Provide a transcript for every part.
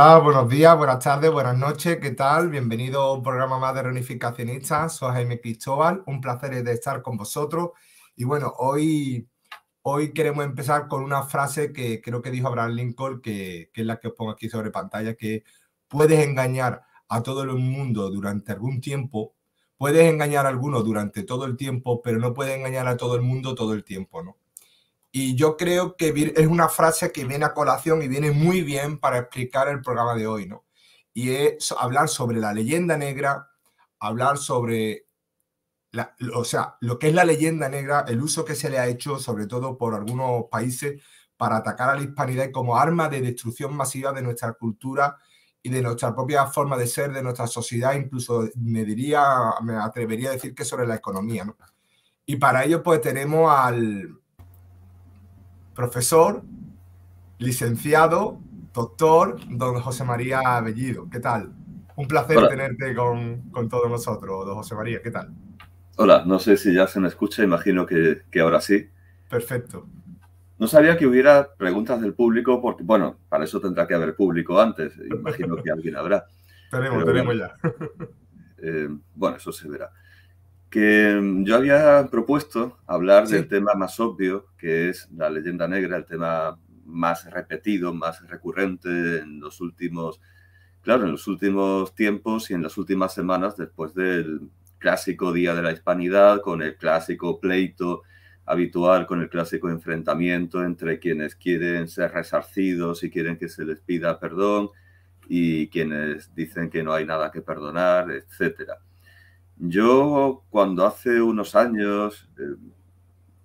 Hola, buenos días, buenas tardes, buenas noches, ¿qué tal? Bienvenido a un programa más de Reunificacionistas, soy Jaime Cristóbal, un placer de estar con vosotros y bueno, hoy, hoy queremos empezar con una frase que creo que dijo Abraham Lincoln, que, que es la que os pongo aquí sobre pantalla, que puedes engañar a todo el mundo durante algún tiempo, puedes engañar a algunos durante todo el tiempo, pero no puedes engañar a todo el mundo todo el tiempo, ¿no? Y yo creo que es una frase que viene a colación y viene muy bien para explicar el programa de hoy, ¿no? Y es hablar sobre la leyenda negra, hablar sobre, la, o sea, lo que es la leyenda negra, el uso que se le ha hecho, sobre todo por algunos países, para atacar a la hispanidad como arma de destrucción masiva de nuestra cultura y de nuestra propia forma de ser, de nuestra sociedad, incluso me diría, me atrevería a decir que sobre la economía, ¿no? Y para ello, pues tenemos al, profesor, licenciado, doctor, don José María Bellido. ¿Qué tal? Un placer tenerte con, todos nosotros, don José María. ¿Qué tal? Hola, no sé si ya se me escucha, imagino que, ahora sí. Perfecto. No sabía que hubiera preguntas del público, porque, bueno, para eso tendrá que haber público antes, imagino que alguien habrá. tenemos, tenemos ya. Eh, bueno, eso se verá que mm, yo había propuesto hablar del tema más obvio, que es la leyenda negra, el tema más repetido, más recurrente en los últimos, claro, en los últimos tiempos y en las últimas semanas después del clásico Día de la Hispanidad, con el clásico pleito habitual, con el clásico enfrentamiento entre quienes quieren ser resarcidos y quieren que se les pida perdón y quienes dicen que no hay nada que perdonar, etcétera. Yo cuando hace unos años eh,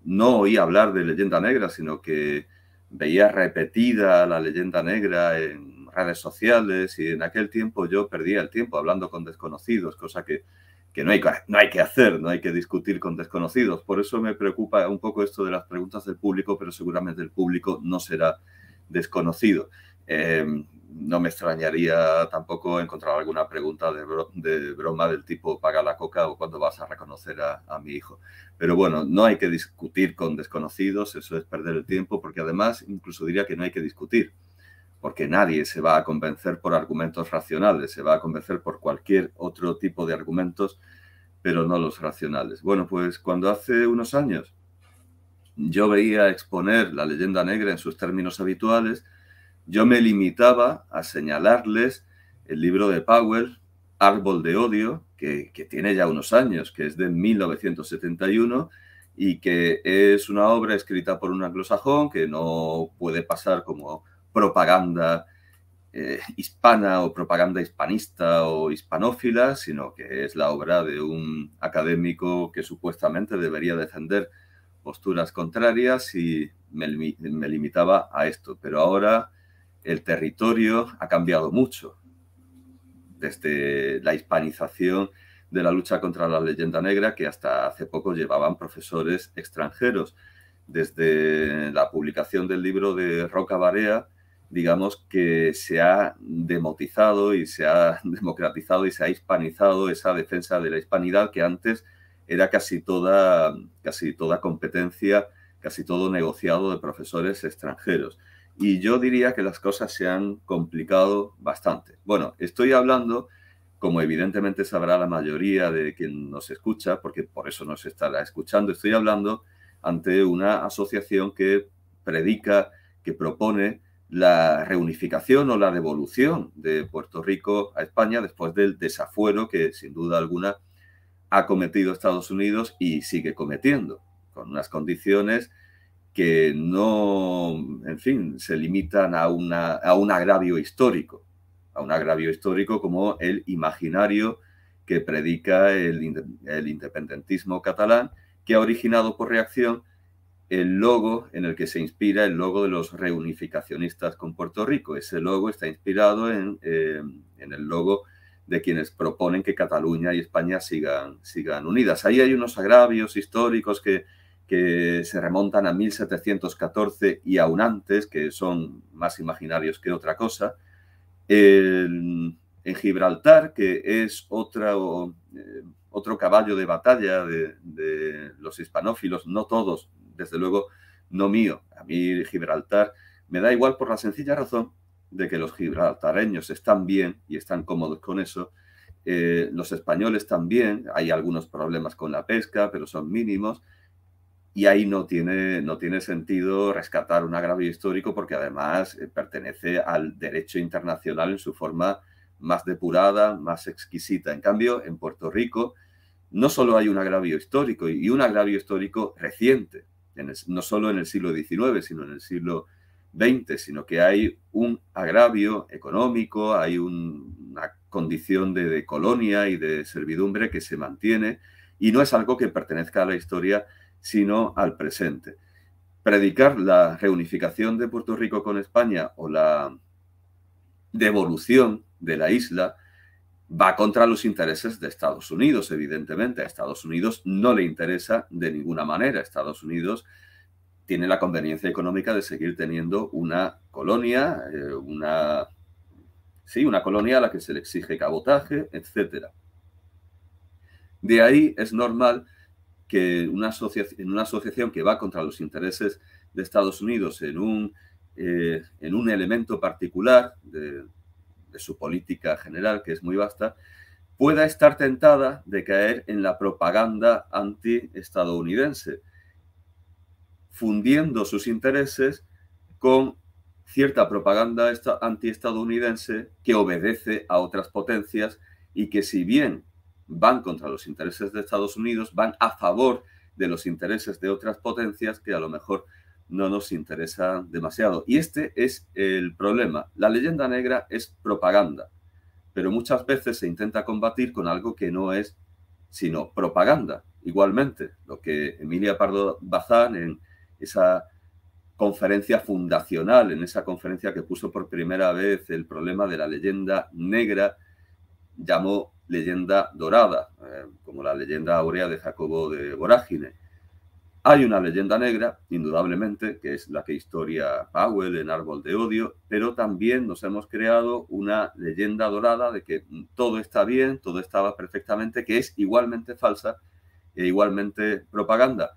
no oí hablar de leyenda negra, sino que veía repetida la leyenda negra en redes sociales y en aquel tiempo yo perdía el tiempo hablando con desconocidos, cosa que, no hay que hacer, no hay que discutir con desconocidos. Por eso me preocupa un poco esto de las preguntas del público, pero seguramente el público no será desconocido. Em, no me extrañaría tampoco encontrar alguna pregunta de, broma del tipo paga la coca o cuándo vas a reconocer a, a, mi hijo. Pero bueno, no hay que discutir con desconocidos, eso es perder el tiempo, porque además incluso diría que no hay que discutir, porque nadie se va a convencer por argumentos racionales, se va a convencer por cualquier otro tipo de argumentos, pero no los racionales. Bueno, pues cuando hace unos años yo veía exponer la leyenda negra en sus términos habituales, yo me limitaba a señalarles el libro de Powell, Árbol de Odio, que, tiene ya unos años, que es de 1971 y que es una obra escrita por un anglosajón que no puede pasar como propaganda eh, hispana o propaganda hispanista o hispanófila, sino que es la obra de un académico que supuestamente debería defender posturas contrarias y me limitaba a esto. Pero ahora el territorio ha cambiado mucho desde la hispanización de la lucha contra la leyenda negra que hasta hace poco llevaban profesores extranjeros. Desde la publicación del libro de Roca Barea, digamos que se ha demotizado y se ha democratizado y se ha hispanizado esa defensa de la hispanidad que antes era casi toda, casi toda competencia, casi todo negociado de profesores extranjeros y yo diría que las cosas se han complicado bastante. Bueno, estoy hablando, como evidentemente sabrá la mayoría de quien nos escucha, porque por eso nos estará escuchando, estoy hablando ante una asociación que predica, que propone la reunificación o la devolución de Puerto Rico a España después del desafuero que sin duda alguna ha cometido Estados Unidos y sigue cometiendo, con unas condiciones que no en fin, se limitan a, a un agravio histórico, a un agravio histórico como el imaginario que predica el, independentismo catalán, que ha originado por reacción el logo en el que se inspira el logo de los reunificacionistas con Puerto Rico. Ese logo está inspirado en, em, en el logo de quienes proponen que Cataluña y España sigan, sigan unidas. Ahí hay unos agravios históricos que, que se remontan a 1714 y aún antes, que son más imaginarios que otra cosa. en Gibraltar, que es eh, otro caballo de batalla de, los hispanófilos, no todos, desde luego, no mío. A mí Gibraltar me da igual por la sencilla razón de que los gibraltareños están bien y están cómodos con eso. Eh, los españoles también, hay algunos problemas con la pesca, pero son mínimos y ahí no tiene, no tiene sentido rescatar un agravio histórico porque además eh, pertenece al derecho internacional en su forma más depurada, más exquisita. En cambio, en Puerto Rico no solo hay un agravio histórico y un agravio histórico reciente, no solo en el siglo XIX, sino en el siglo XX, sino que hay un agravio económico, hay una condición de, de colonia y de servidumbre que se mantiene y no es algo que pertenezca a la historia sino al presente. Predicar la reunificación de Puerto Rico con España o la devolución de la isla va contra los intereses de Estados Unidos, evidentemente. A Estados Unidos no le interesa de ninguna manera. Estados Unidos tiene la conveniencia económica de seguir teniendo una colonia, eh, una, sí, una colonia a la que se le exige cabotaje, etc. De ahí es normal que una en una asociación que va contra los intereses de Estados Unidos en un, eh, en un elemento particular de, su política general, que es muy vasta, pueda estar tentada de caer en la propaganda antiestadounidense, fundiendo sus intereses con cierta propaganda antiestadounidense que obedece a otras potencias y que si bien van contra los intereses de Estados Unidos, van a favor de los intereses de otras potencias que a lo mejor no nos interesan demasiado. Y este es el problema. La leyenda negra es propaganda, pero muchas veces se intenta combatir con algo que no es sino propaganda. Igualmente, lo que Emilia Pardo Bazán en esa conferencia fundacional, en esa conferencia que puso por primera vez el problema de la leyenda negra, llamó leyenda dorada, eh, como la leyenda aurea de Jacobo de Vorágine. Hay una leyenda negra, indudablemente, que es la que historia Powell en Árbol de Odio, pero también nos hemos creado una leyenda dorada de que todo está bien, todo estaba perfectamente, que es igualmente falsa e igualmente propaganda.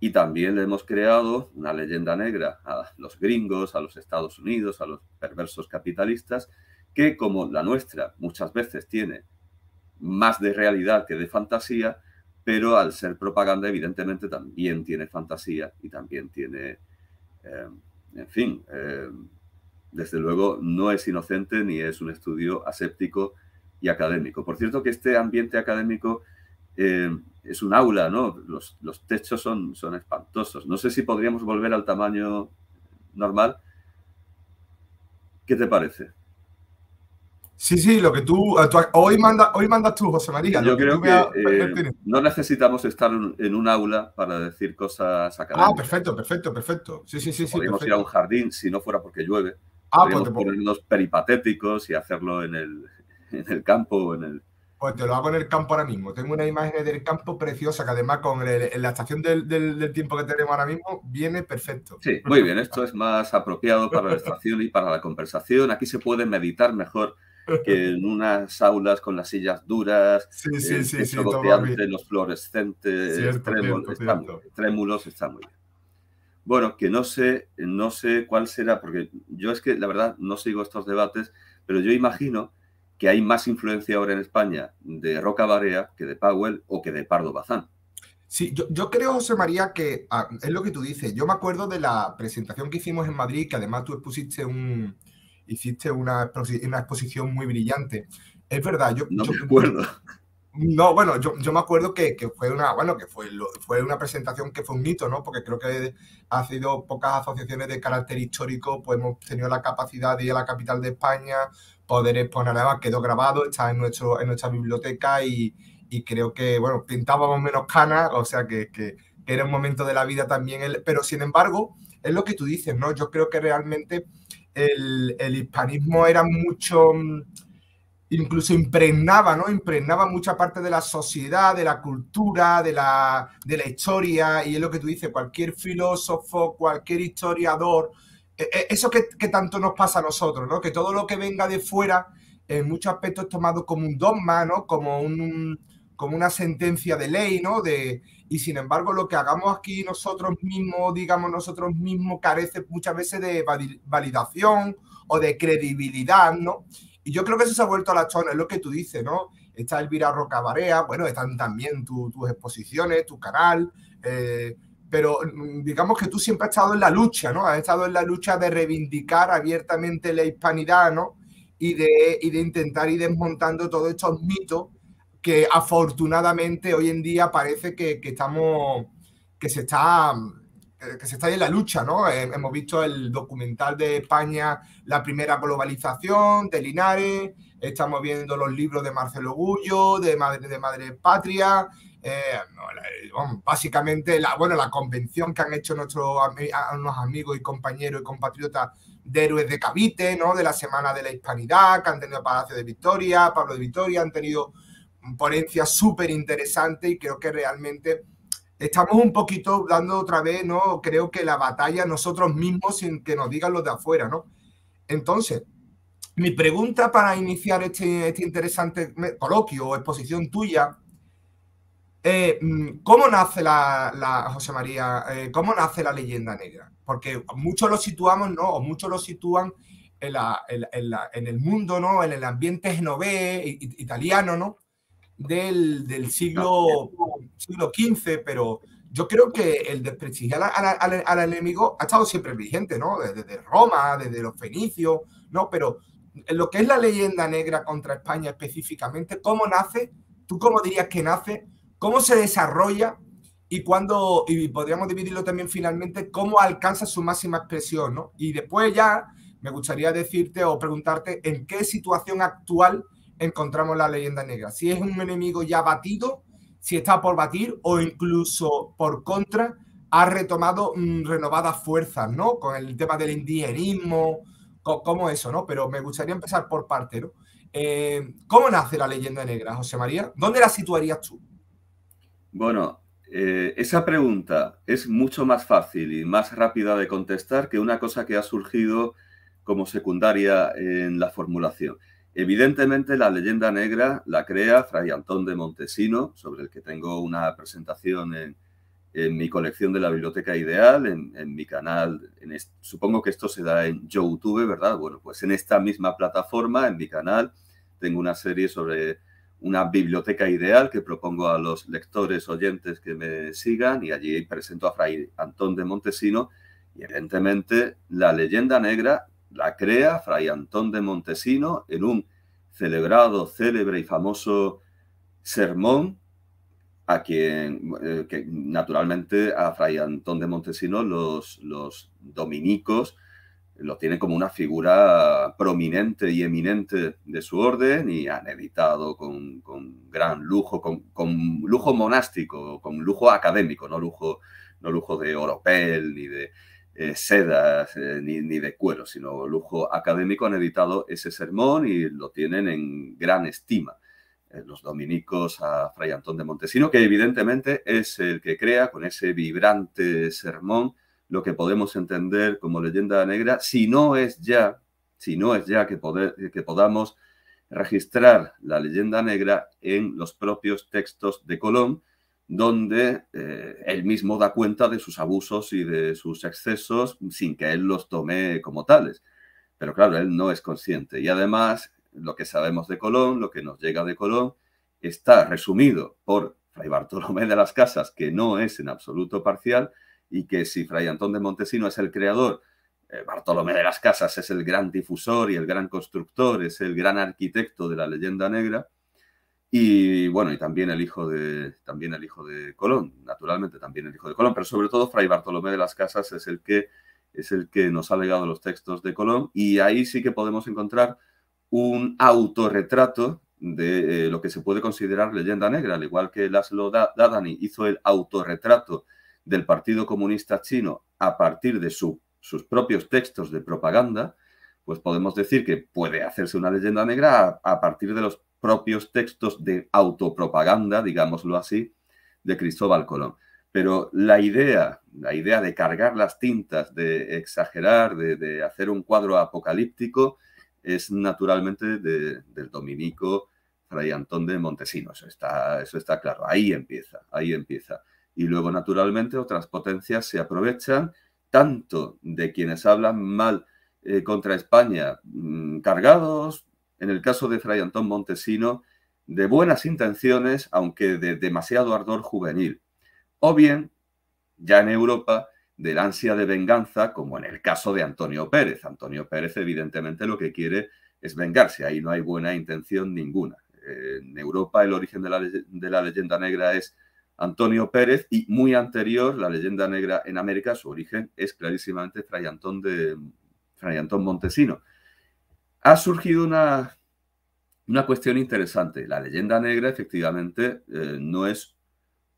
Y también le hemos creado una leyenda negra a los gringos, a los Estados Unidos, a los perversos capitalistas, que como la nuestra muchas veces tiene más de realidad que de fantasía, pero al ser propaganda evidentemente también tiene fantasía y también tiene, eh, en fin, eh, desde luego no es inocente ni es un estudio aséptico y académico. Por cierto que este ambiente académico eh, es un aula, ¿no? Los, los, techos son, son espantosos. No sé si podríamos volver al tamaño normal. ¿Qué te parece? Sí, sí, lo que tú, hoy, manda, hoy mandas tú, José María. Yo creo que, eh, no necesitamos estar en un aula para decir cosas ah, académicas. Ah, perfecto, perfecto, perfecto. Sí, sí, sí. Podríamos ir a un jardín si no fuera porque llueve. Ah, pues Podríamos ponernos peripatéticos y hacerlo en el, en el campo en el... Pues te lo hago en el campo ahora mismo. Tengo una imagen del campo preciosa que además con la estación del, del, tiempo que tenemos ahora mismo viene perfecto. Sí, muy bien. Esto es más apropiado para la estación y para la conversación. Aquí se puede meditar mejor que en unas aulas con las sillas duras, sí, sí, eh, los fluorescentes, trémulos, está Muy, bien. Bueno, que no sé, no sé cuál será, porque yo es que la verdad no sigo estos debates, pero yo imagino que hay más influencia ahora en España de Roca Barea que de Powell o que de Pardo Bazán. Sí, yo, creo, José María, que ah, es lo que tú dices. Yo me acuerdo de la presentación que hicimos en Madrid, que además tú expusiste un, hiciste una, una exposición muy brillante. Es verdad, yo... No me acuerdo. No, bueno, yo, yo me acuerdo que, que, fue una, bueno, que fue, fue una presentación que fue un hito, ¿no? Porque creo que ha sido pocas asociaciones de carácter histórico, pues hemos tenido la capacidad de ir a la capital de España, poder exponer además, quedó grabado, está en, nuestro, en nuestra biblioteca y, y creo que, bueno, pintábamos menos canas, o sea que, que, que, era un momento de la vida también, pero sin embargo, es lo que tú dices, ¿no? Yo creo que realmente el, hispanismo era mucho, mm, incluso impregnaba, ¿no? Impregnaba mucha parte de la sociedad, de la cultura, de la, historia, y es lo que tú dices, cualquier filósofo, cualquier historiador, e, e, eso que, tanto nos pasa a nosotros, ¿no? Que todo lo que venga de fuera, en muchos aspectos es tomado como un dogma, ¿no? Como un como una sentencia de ley, ¿no? De, y sin embargo, lo que hagamos aquí nosotros mismos, digamos nosotros mismos, carece muchas veces de validación o de credibilidad, ¿no? Y yo creo que eso se ha vuelto a la chona, es lo que tú dices, ¿no? Está Elvira Roca Barea, bueno, están también tus exposiciones, tu canal, eh, pero mm, digamos que tú siempre has estado en la lucha, ¿no? Has estado en la lucha de reivindicar abiertamente la hispanidad, ¿no? Y de, y de intentar ir desmontando todos estos mitos que afortunadamente hoy en día parece que, estamos, que se está que se está en la lucha, ¿no? Eh, hemos visto el documental de España, la primera globalización de Linares, estamos viendo los libros de Marcelo Gullo, de Madre, de Madre Patria, eh, básicamente la, bueno, la convención que han hecho nuestros amigos y compañeros y compatriotas de héroes de Cavite, ¿no? De la Semana de la Hispanidad, que han tenido Palacio de Victoria, Pablo de Victoria, han tenido ponencia súper interesante y creo que realmente estamos un poquito dando otra vez, ¿no? Creo que la batalla nosotros mismos sin que nos digan los de afuera, ¿no? Entonces, mi pregunta para iniciar este, este interesante coloquio o exposición tuya, eh, mm, ¿cómo nace la, José María, eh, cómo nace la leyenda negra? Porque muchos lo situamos, ¿no? O muchos lo sitúan en, en el mundo, ¿no? En el ambiente genovés, italiano, ¿no? del, siglo, siglo XV, pero yo creo que el desprestigiar al, enemigo ha estado siempre vigente, ¿no? Desde, Roma, desde los fenicios, ¿no? Pero lo que es la leyenda negra contra España específicamente, ¿cómo nace? ¿Tú cómo dirías que nace? ¿Cómo se desarrolla? Y cuando, y podríamos dividirlo también finalmente, ¿cómo alcanza su máxima expresión, Y después ya me gustaría decirte o preguntarte en qué situación actual encontramos la leyenda negra. Si es un enemigo ya batido, si está por batir o incluso por contra, ha retomado mm, renovadas fuerzas, ¿no? Con el tema del indigenismo, cómo como eso, ¿no? Pero me gustaría empezar por parte, ¿no? Eh, ¿Cómo nace la leyenda negra, José María? ¿Dónde la situarías tú? Bueno, eh, esa pregunta es mucho más fácil y más rápida de contestar que una cosa que ha surgido como secundaria en la formulación. Evidentemente la leyenda negra la crea Fray Antón de Montesino, sobre el que tengo una presentación en, mi colección de la Biblioteca Ideal, en, mi canal, supongo que esto se da en YouTube, ¿verdad? Bueno, pues en esta misma plataforma, en mi canal, tengo una serie sobre una biblioteca ideal que propongo a los lectores oyentes que me sigan y allí presento a Fray Antón de Montesino y evidentemente la leyenda negra la crea Fray Antón de Montesino en un celebrado, célebre y famoso sermón a quien, eh, naturalmente a Fray Antón de Montesino los, los dominicos lo tienen como una figura prominente y eminente de su orden y han editado con, gran lujo, con, lujo monástico, con lujo académico, no lujo, no lujo de oropel ni de, eh, sedas eh, ni, de cuero, sino lujo académico, han editado ese sermón y lo tienen en gran estima. Eh, los dominicos a Fray Antón de Montesino, que evidentemente es el que crea con ese vibrante sermón lo que podemos entender como leyenda negra, si no es ya, si no es ya que, poder, que podamos registrar la leyenda negra en los propios textos de Colón, donde eh, él mismo da cuenta de sus abusos y de sus excesos sin que él los tome como tales. Pero claro, él no es consciente. Y además, lo que sabemos de Colón, lo que nos llega de Colón, está resumido por Fray Bartolomé de las Casas, que no es en absoluto parcial, y que si Fray Antón de Montesino es el creador, eh, Bartolomé de las Casas es el gran difusor y el gran constructor, es el gran arquitecto de la leyenda negra, y bueno, y también el hijo de, también el hijo de Colón, naturalmente también el hijo de Colón, pero sobre todo Fray Bartolomé de las Casas es el que es el que nos ha legado los textos de Colón y ahí sí que podemos encontrar un autorretrato de eh, lo que se puede considerar leyenda negra, al igual que Laszlo Dadani hizo el autorretrato del Partido Comunista Chino a partir de sus propios textos de propaganda, pues podemos decir que puede hacerse una leyenda negra a partir de los propios textos de autopropaganda, digámoslo así, de Cristóbal Colón. Pero la idea, la idea de cargar las tintas, de exagerar, de, hacer un cuadro apocalíptico, es naturalmente del dominico Fray Antón de Montesinos. Está, eso está claro. Ahí empieza, ahí empieza. Y luego, naturalmente, otras potencias se aprovechan tanto de quienes hablan mal eh, contra España, mm, cargados, en el caso de Fray Antón Montesino, de buenas intenciones, aunque de demasiado ardor juvenil, o bien, ya en Europa, del ansia de venganza, como en el caso de Antonio Pérez. Antonio Pérez, evidentemente, lo que quiere es vengarse, ahí no hay buena intención ninguna. Eh, en Europa el origen de la, de la leyenda negra es Antonio Pérez y muy anterior, la leyenda negra en América, su origen es clarísimamente Fray Antón, de, Fray Antón Montesino ha surgido una, cuestión interesante. La leyenda negra efectivamente eh, no es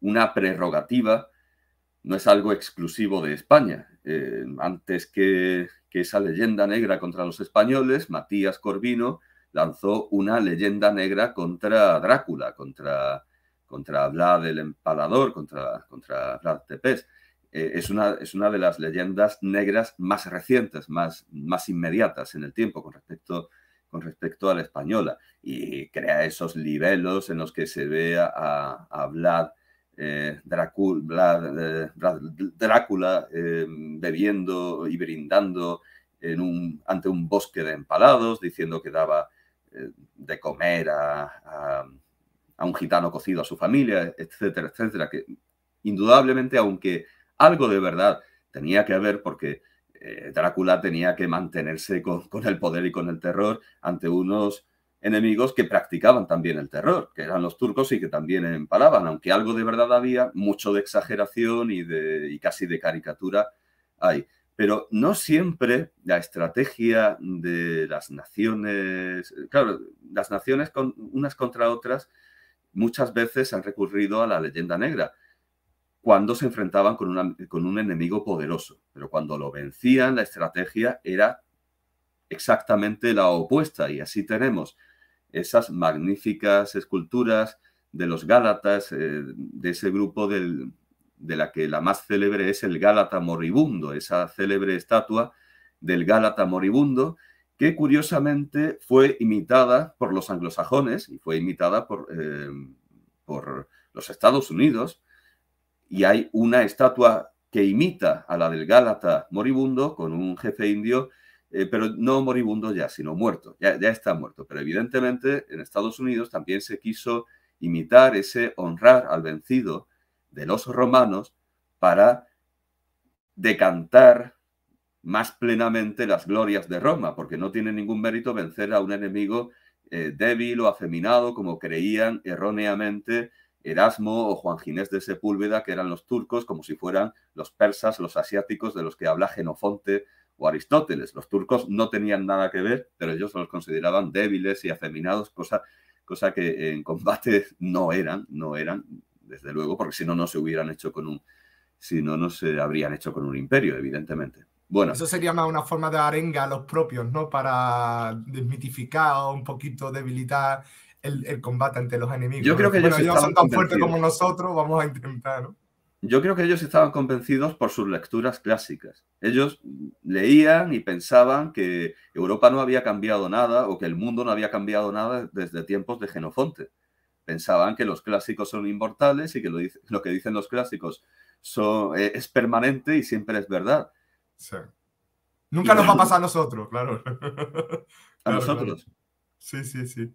una prerrogativa, no es algo exclusivo de España. Eh, antes que, esa leyenda negra contra los españoles, Matías Corvino lanzó una leyenda negra contra Drácula, contra, contra Vlad el Empalador, contra, contra Vlad Tepes. Eh, es, una, es una de las leyendas negras más recientes, más, más inmediatas en el tiempo con respecto, con respecto a la española. Y crea esos libelos en los que se ve a, eh, eh, Vlad, Drácula bebiendo y brindando ante un bosque de empalados, diciendo que daba de comer a, a un gitano cocido a su familia, etcétera, etcétera, que indudablemente, aunque algo de verdad tenía que haber porque eh, Drácula tenía que mantenerse con, el poder y con el terror ante unos enemigos que practicaban también el terror, que eran los turcos y que también empalaban, aunque algo de verdad había, mucho de exageración y, de, casi de caricatura hay. Pero no siempre la estrategia de las naciones, claro, las naciones con, unas contra otras muchas veces han recurrido a la leyenda negra cuando se enfrentaban con, con un enemigo poderoso, pero cuando lo vencían la estrategia era exactamente la opuesta y así tenemos esas magníficas esculturas de los Gálatas, eh, de ese grupo de la que la más célebre es el Gálata moribundo, esa célebre estatua del Gálata moribundo, que curiosamente fue imitada por los anglosajones y fue imitada por eh, los Estados Unidos y hay una estatua que imita a la del Gálata moribundo con un jefe indio, eh, pero no moribundo ya, sino muerto, ya, está muerto. Pero evidentemente en Estados Unidos también se quiso imitar ese honrar al vencido de los romanos para decantar más plenamente las glorias de Roma, porque no tiene ningún mérito vencer a un enemigo eh, débil o afeminado, como creían erróneamente Erasmo o Juan Ginés de Sepúlveda, que eran los turcos, como si fueran los persas, los asiáticos, de los que habla Genofonte o Aristóteles. Los turcos no tenían nada que ver, pero ellos los consideraban débiles y afeminados, cosa, cosa que en combate no eran, no eran, desde luego, porque si no, no se hubieran hecho con un, si no, no se habrían hecho con un imperio, evidentemente. Bueno. Eso sería más una forma de arenga a los propios, ¿no? Para desmitificar o un poquito debilitar el, combate ante los enemigos. Yo creo que ellos, son tan fuertes como nosotros, vamos a intentar, Yo creo que ellos estaban convencidos por sus lecturas clásicas. Ellos leían y pensaban que Europa no había cambiado nada o que el mundo no había cambiado nada desde tiempos de Genofonte. Pensaban que los clásicos son inmortales y que lo, que dicen los clásicos eh, es permanente y siempre es verdad. Nunca nos va a pasar a nosotros, claro. A nosotros. Sí, sí, sí.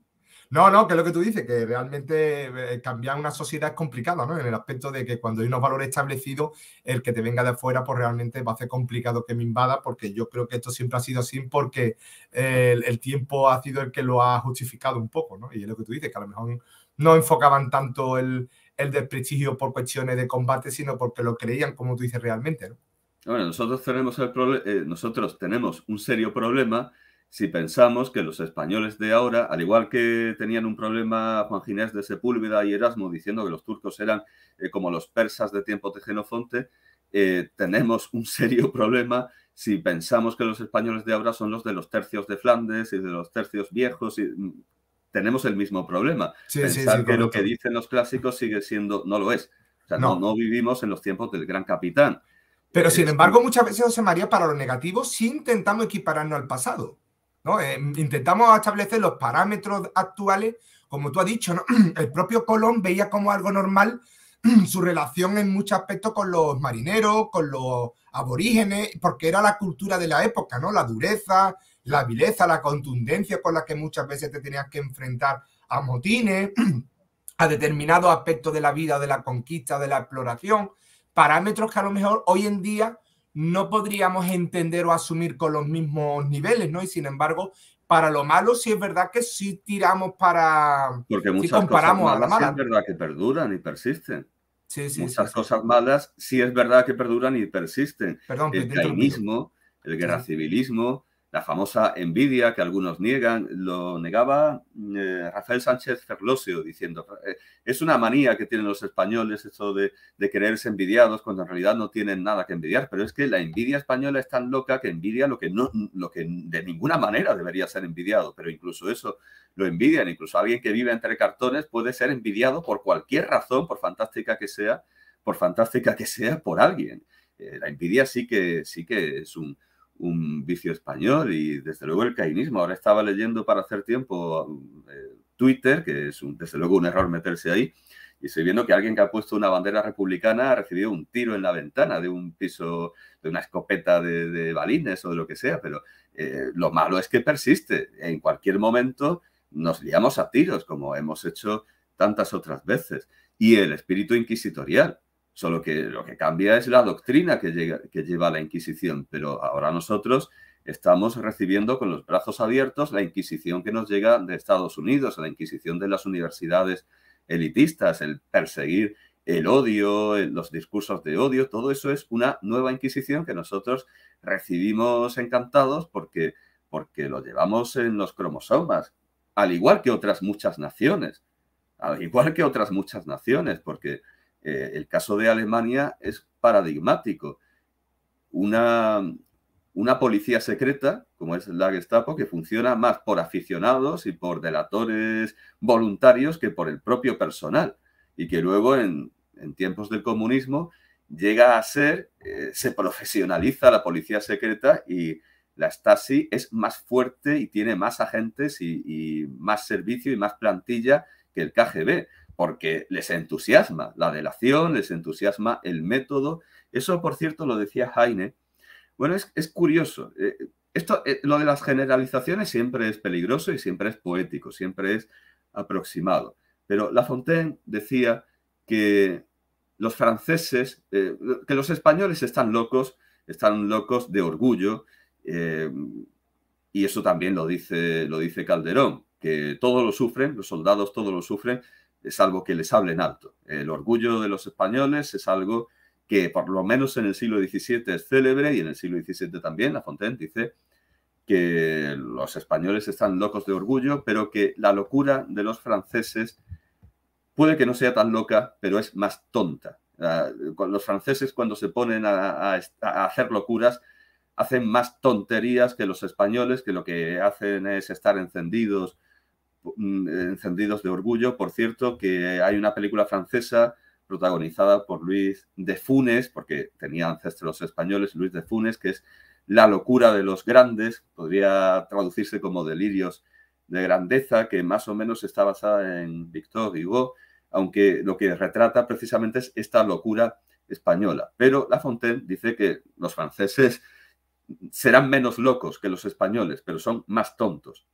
No, no, que es lo que tú dices, que realmente eh, cambiar una sociedad es complicado, ¿no? En el aspecto de que cuando hay unos valores establecidos, el que te venga de afuera, pues realmente va a ser complicado que me invada, porque yo creo que esto siempre ha sido así, porque eh, el, tiempo ha sido el que lo ha justificado un poco, ¿no? Y es lo que tú dices, que a lo mejor no enfocaban tanto el, desprestigio por cuestiones de combate, sino porque lo creían, como tú dices, realmente, ¿no? Bueno, nosotros tenemos eh, un serio problema si pensamos que los españoles de ahora, al igual que tenían un problema Juan Ginés de Sepúlveda y Erasmo diciendo que los turcos eran eh, como los persas de tiempo de Genofonte, eh, tenemos un serio problema si pensamos que los españoles de ahora son los de los tercios de Flandes y de los tercios viejos. Y, mm, tenemos el mismo problema. Pensar que lo que dicen los clásicos sigue siendo, no lo es. O sea, no, no, vivimos en los tiempos del gran capitán. Pero eh, sin embargo, muchas veces, José María, para lo negativo, si intentamos equipararnos al pasado. ¿no? Eh, intentamos establecer los parámetros actuales, como tú has dicho, el propio Colón veía como algo normal su relación en muchos aspectos con los marineros, con los aborígenes, porque era la cultura de la época, ¿no? La dureza, la vileza, la contundencia con la que muchas veces te tenías que enfrentar a motines, a determinados aspectos de la vida, de la conquista, de la exploración, parámetros que a lo mejor hoy en día no podríamos entender o asumir con los mismos niveles, ¿no? Y sin embargo, para lo malo sí es verdad que sí tiramos para... Porque muchas comparamos cosas malas sí es verdad que perduran y persisten. Sí, sí, muchas cosas malas sí es verdad que perduran y persisten. Perdón, el caimismo, el gracibilismo, la famosa envidia que algunos niegan, lo negaba eh, Rafael Sánchez Ferlosio diciendo, eh, es una manía que tienen los españoles eso de, de, creerse envidiados cuando en realidad no tienen nada que envidiar, pero es que la envidia española es tan loca que envidia lo que, no, lo que de ninguna manera debería ser envidiado, pero incluso eso lo envidian, incluso alguien que vive entre cartones puede ser envidiado por cualquier razón, por fantástica que sea, por fantástica que sea, por alguien. Eh, la envidia sí que, sí que es un un vicio español y desde luego el cainismo. Ahora estaba leyendo para hacer tiempo eh, Twitter, que es un, desde luego un error meterse ahí, y estoy viendo que alguien que ha puesto una bandera republicana ha recibido un tiro en la ventana de un piso, de una escopeta de, balines o de lo que sea, pero eh, lo malo es que persiste. En cualquier momento nos liamos a tiros, como hemos hecho tantas otras veces. Y el espíritu inquisitorial, Solo que lo que cambia es la doctrina que, lleva la Inquisición, pero ahora nosotros estamos recibiendo con los brazos abiertos la Inquisición que nos llega de Estados Unidos, la Inquisición de las universidades elitistas, el perseguir el odio, los discursos de odio, todo eso es una nueva Inquisición que nosotros recibimos encantados porque, porque lo llevamos en los cromosomas, al igual que otras muchas naciones, al igual que otras muchas naciones, porque eh, el caso de Alemania es paradigmático. Una, policía secreta, como es la Gestapo, que funciona más por aficionados y por delatores voluntarios que por el propio personal, y que luego en, tiempos del comunismo llega a ser, eh, se profesionaliza la policía secreta y la Stasi es más fuerte y tiene más agentes y más servicio y más plantilla que el KGB porque les entusiasma la delación, les entusiasma el método. Eso, por cierto, lo decía Heine. Bueno, es, curioso. Eh, esto, eh, lo de las generalizaciones siempre es peligroso y siempre es poético, siempre es aproximado. Pero La Fontaine decía que los franceses, eh, que los españoles están locos, están locos de orgullo, y eso también lo dice, lo dice Calderón, que todos lo sufren, los soldados todos lo sufren, es algo que les hablen alto. El orgullo de los españoles es algo que por lo menos en el siglo XVII es célebre y en el siglo XVII también. La Fontaine dice que los españoles están locos de orgullo, pero que la locura de los franceses puede que no sea tan loca, pero es más tonta. Ah, los franceses cuando se ponen a, a hacer locuras hacen más tonterías que los españoles, que lo que hacen es estar encendidos Mm, encendidos de orgullo, por cierto, que hay una película francesa protagonizada por Luis de Funes, porque tenía ancestros españoles, Luis de Funes, que es La locura de los grandes, podría traducirse como Delirios de grandeza, que más o menos está basada en Victor Hugo, aunque lo que retrata precisamente es esta locura española. Pero La Fontaine dice que los franceses serán menos locos que los españoles, pero son más tontos.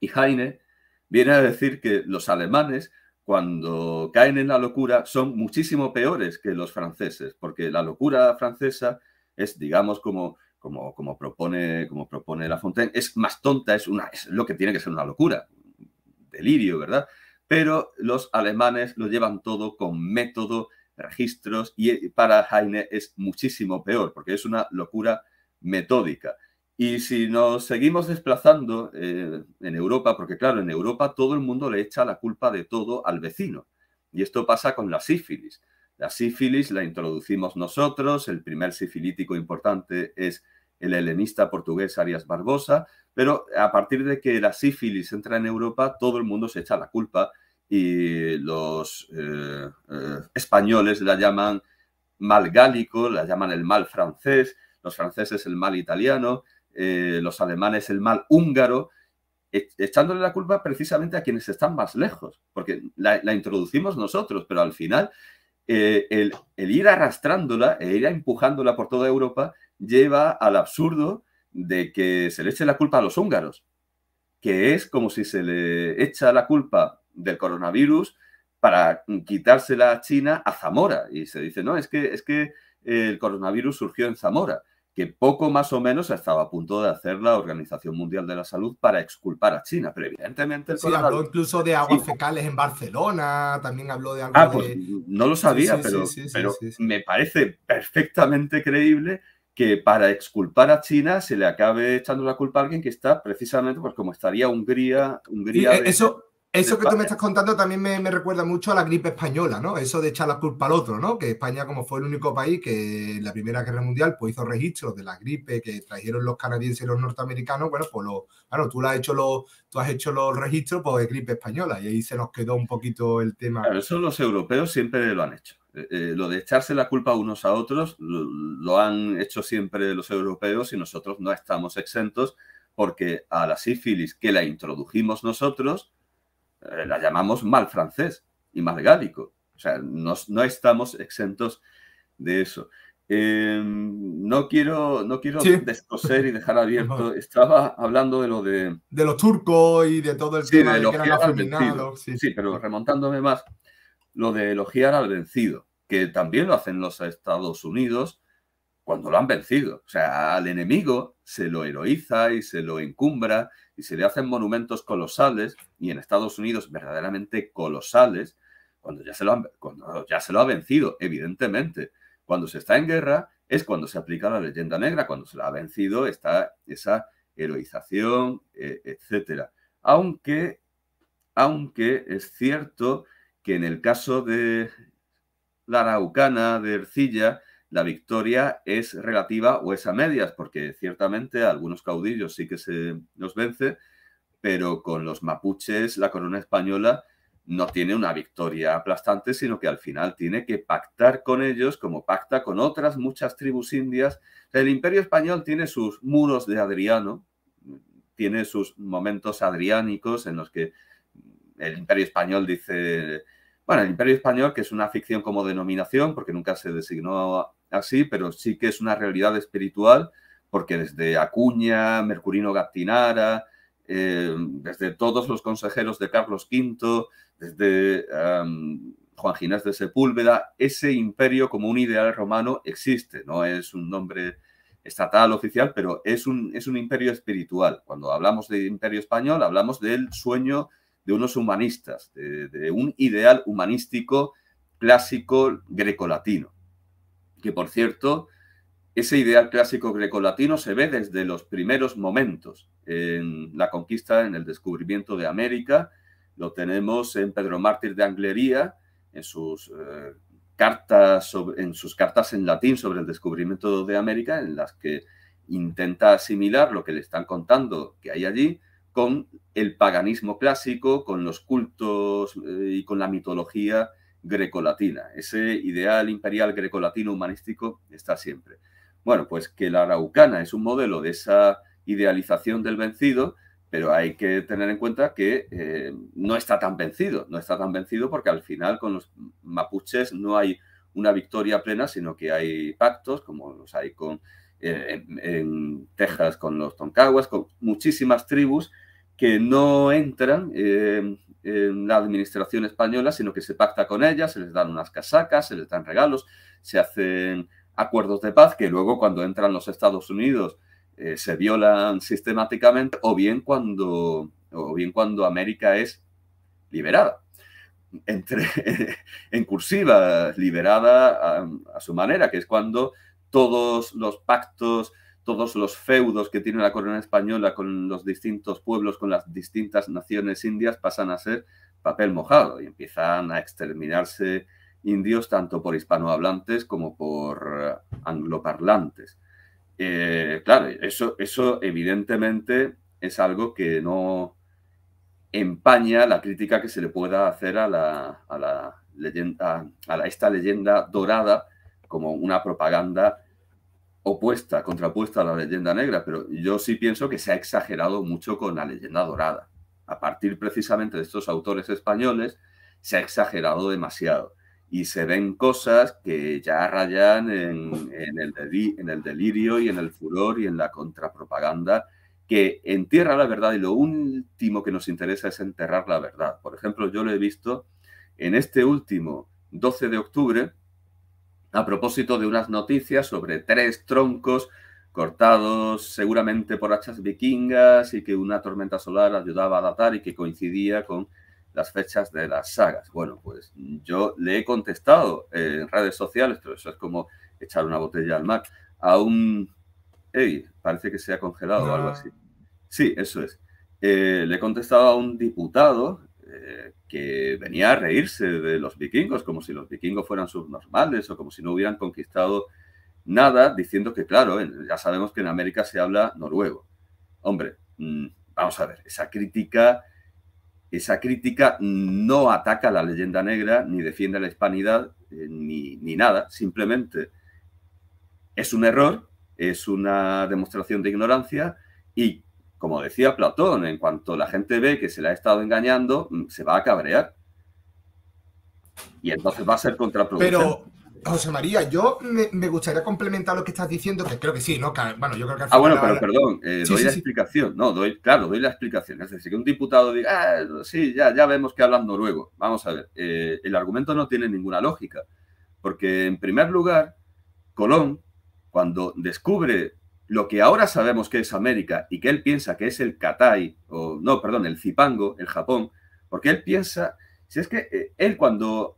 Y Heine viene a decir que los alemanes, cuando caen en la locura, son muchísimo peores que los franceses, porque la locura francesa es, digamos, como, como, como propone, como propone La Fontaine, es más tonta, es, una, es lo que tiene que ser una locura, delirio, ¿verdad? Pero los alemanes lo llevan todo con método, registros, y para Heine es muchísimo peor, porque es una locura metódica. Y si nos seguimos desplazando eh, en Europa, porque claro, en Europa todo el mundo le echa la culpa de todo al vecino. Y esto pasa con la sífilis. La sífilis la introducimos nosotros, el primer sifilítico importante es el helenista portugués Arias Barbosa, pero a partir de que la sífilis entra en Europa, todo el mundo se echa la culpa y los eh, eh, españoles la llaman mal gálico, la llaman el mal francés, los franceses el mal italiano, eh, los alemanes el mal húngaro, e-, echándole la culpa precisamente a quienes están más lejos, porque la, introducimos nosotros, pero al final eh, el, el, ir arrastrándola e ir empujándola por toda Europa lleva al absurdo de que se le eche la culpa a los húngaros, que es como si se le echa la culpa del coronavirus para quitársela a China a Zamora. Y se dice, no, es que, es que el coronavirus surgió en Zamora que poco más o menos estaba a punto de hacer la Organización Mundial de la Salud para exculpar a China, pero evidentemente... sí, habló incluso de aguas fecales en Barcelona, también habló de algo ah, pues, No lo sabía, pero, me parece perfectamente creíble que para exculpar a China se le acabe echando la culpa a alguien que está precisamente, pues como estaría Hungría... Hungría eh, Eso eso que tú me estás contando también me, recuerda mucho a la gripe española, ¿no? Eso de echar la culpa al otro, ¿no? Que España, como fue el único país que en la Primera Guerra Mundial pues, hizo registros de la gripe que trajeron los canadienses y los norteamericanos, bueno, pues lo, tú, has hecho los, tú has hecho los registros de pues, de gripe española y ahí se nos quedó un poquito el tema. eso los europeos siempre lo han hecho. Eh, eh, lo de echarse la culpa unos a otros lo, lo han hecho siempre los europeos y nosotros no estamos exentos porque a la sífilis que la introdujimos nosotros, eh, la llamamos mal francés y mal gálico. O sea, no estamos exentos de eso. Eh, no quiero, no quiero descoser y dejar abierto. Estaba hablando de lo de. De los turcos y de todo el Sí. sí, pero remontándome más, lo de elogiar al vencido, que también lo hacen los Estados Unidos cuando lo han vencido. O sea, al enemigo se lo heroiza y se lo encumbra y se le hacen monumentos colosales y en Estados Unidos verdaderamente colosales cuando ya se lo, han, ya se lo ha vencido, evidentemente. Cuando se está en guerra es cuando se aplica la leyenda negra, cuando se lo ha vencido está esa heroización, e, etcétera. Aunque, aunque es cierto que en el caso de la Araucana, de Ercilla, la victoria es relativa o es a medias, porque ciertamente a algunos caudillos sí que se los vence, pero con los mapuches la corona española no tiene una victoria aplastante, sino que al final tiene que pactar con ellos como pacta con otras muchas tribus indias. El imperio español tiene sus muros de Adriano, tiene sus momentos adriánicos en los que el imperio español dice, bueno, el imperio español, que es una ficción como denominación, porque nunca se designó así, pero sí que es una realidad espiritual, porque desde Acuña, Mercurino Gattinara, eh, desde todos los consejeros de Carlos V, desde Juan Ginés de Sepúlveda, ese imperio como un ideal romano existe, no es un nombre estatal oficial, pero es un, es un imperio espiritual. Cuando hablamos de imperio español, hablamos del sueño de unos humanistas, de un ideal humanístico clásico grecolatino que por cierto, ese ideal clásico grecolatino se ve desde los primeros momentos, en la conquista, en el descubrimiento de América, lo tenemos en Pedro Mártir de Anglería, en sus, eh, cartas en sus cartas en latín sobre el descubrimiento de América, en las que intenta asimilar lo que le están contando que hay allí con el paganismo clásico, con los cultos eh, y con la mitología grecolatina. Ese ideal imperial grecolatino humanístico está siempre. Bueno, pues que la araucana es un modelo de esa idealización del vencido, pero hay que tener en cuenta que eh, no está tan vencido, no está tan vencido porque al final con los mapuches no hay una victoria plena, sino que hay pactos, como los hay con, eh, en, Texas con los toncaguas, con muchísimas tribus que no entran em, en la administración española, sino que se pacta con ellas, se les dan unas casacas, se les dan regalos, se hacen acuerdos de paz que luego cuando entran los Estados Unidos eh, se violan sistemáticamente o bien cuando, o bien cuando América es liberada. Entre, en cursiva, liberada a su manera, que es cuando todos los pactos todos los feudos que tiene la corona española con los distintos pueblos, con las distintas naciones indias, pasan a ser papel mojado y empiezan a exterminarse indios tanto por hispanohablantes como por angloparlantes. Eh, claro, eso, eso evidentemente es algo que no empaña la crítica que se le pueda hacer a, la, leyenda, a, esta leyenda dorada como una propaganda opuesta, contrapuesta a la leyenda negra, pero yo sí pienso que se ha exagerado mucho con la leyenda dorada. A partir precisamente de estos autores españoles, se ha exagerado demasiado y se ven cosas que ya rayan en, el delirio y en el furor y en la contrapropaganda que entierra la verdad y lo último que nos interesa es enterrar la verdad. Por ejemplo, yo lo he visto en este último 12 de octubre, a propósito de unas noticias sobre tres troncos cortados seguramente por hachas vikingas y que una tormenta solar ayudaba a datar y que coincidía con las fechas de las sagas. Bueno, pues yo le he contestado en redes sociales, pero eso es como echar una botella al mar, a un... ¡Ey! parece que se ha congelado o algo así. Sí, eso es. Eh, le he contestado a un diputado eh, que venía a reírse de los vikingos, como si los vikingos fueran subnormales o como si no hubieran conquistado nada, diciendo que, claro, ya sabemos que en América se habla noruego. Hombre, mm, vamos a ver, esa crítica, esa crítica no ataca la leyenda negra, ni defiende la hispanidad, eh, ni, ni nada, simplemente es un error, es una demostración de ignorancia y como decía Platón, en cuanto la gente ve que se le ha estado engañando, mm, se va a cabrear. Y entonces va a ser contraproducente. Pero, José María, yo me, gustaría complementar lo que estás diciendo, que creo que sí, ¿no? bueno, yo creo que Ah, bueno, pero perdón, eh, doy la explicación. No, claro, doy la explicación. Es decir, que un diputado diga, ah, sí, ya, ya vemos que hablan noruego. Vamos a ver, eh, el argumento no tiene ninguna lógica. Porque, en primer lugar, Colón, cuando descubre lo que ahora sabemos que es América y que él piensa que es el Katai, o no, perdón, el Zipango, el Japón, porque él piensa, si es que eh, él cuando,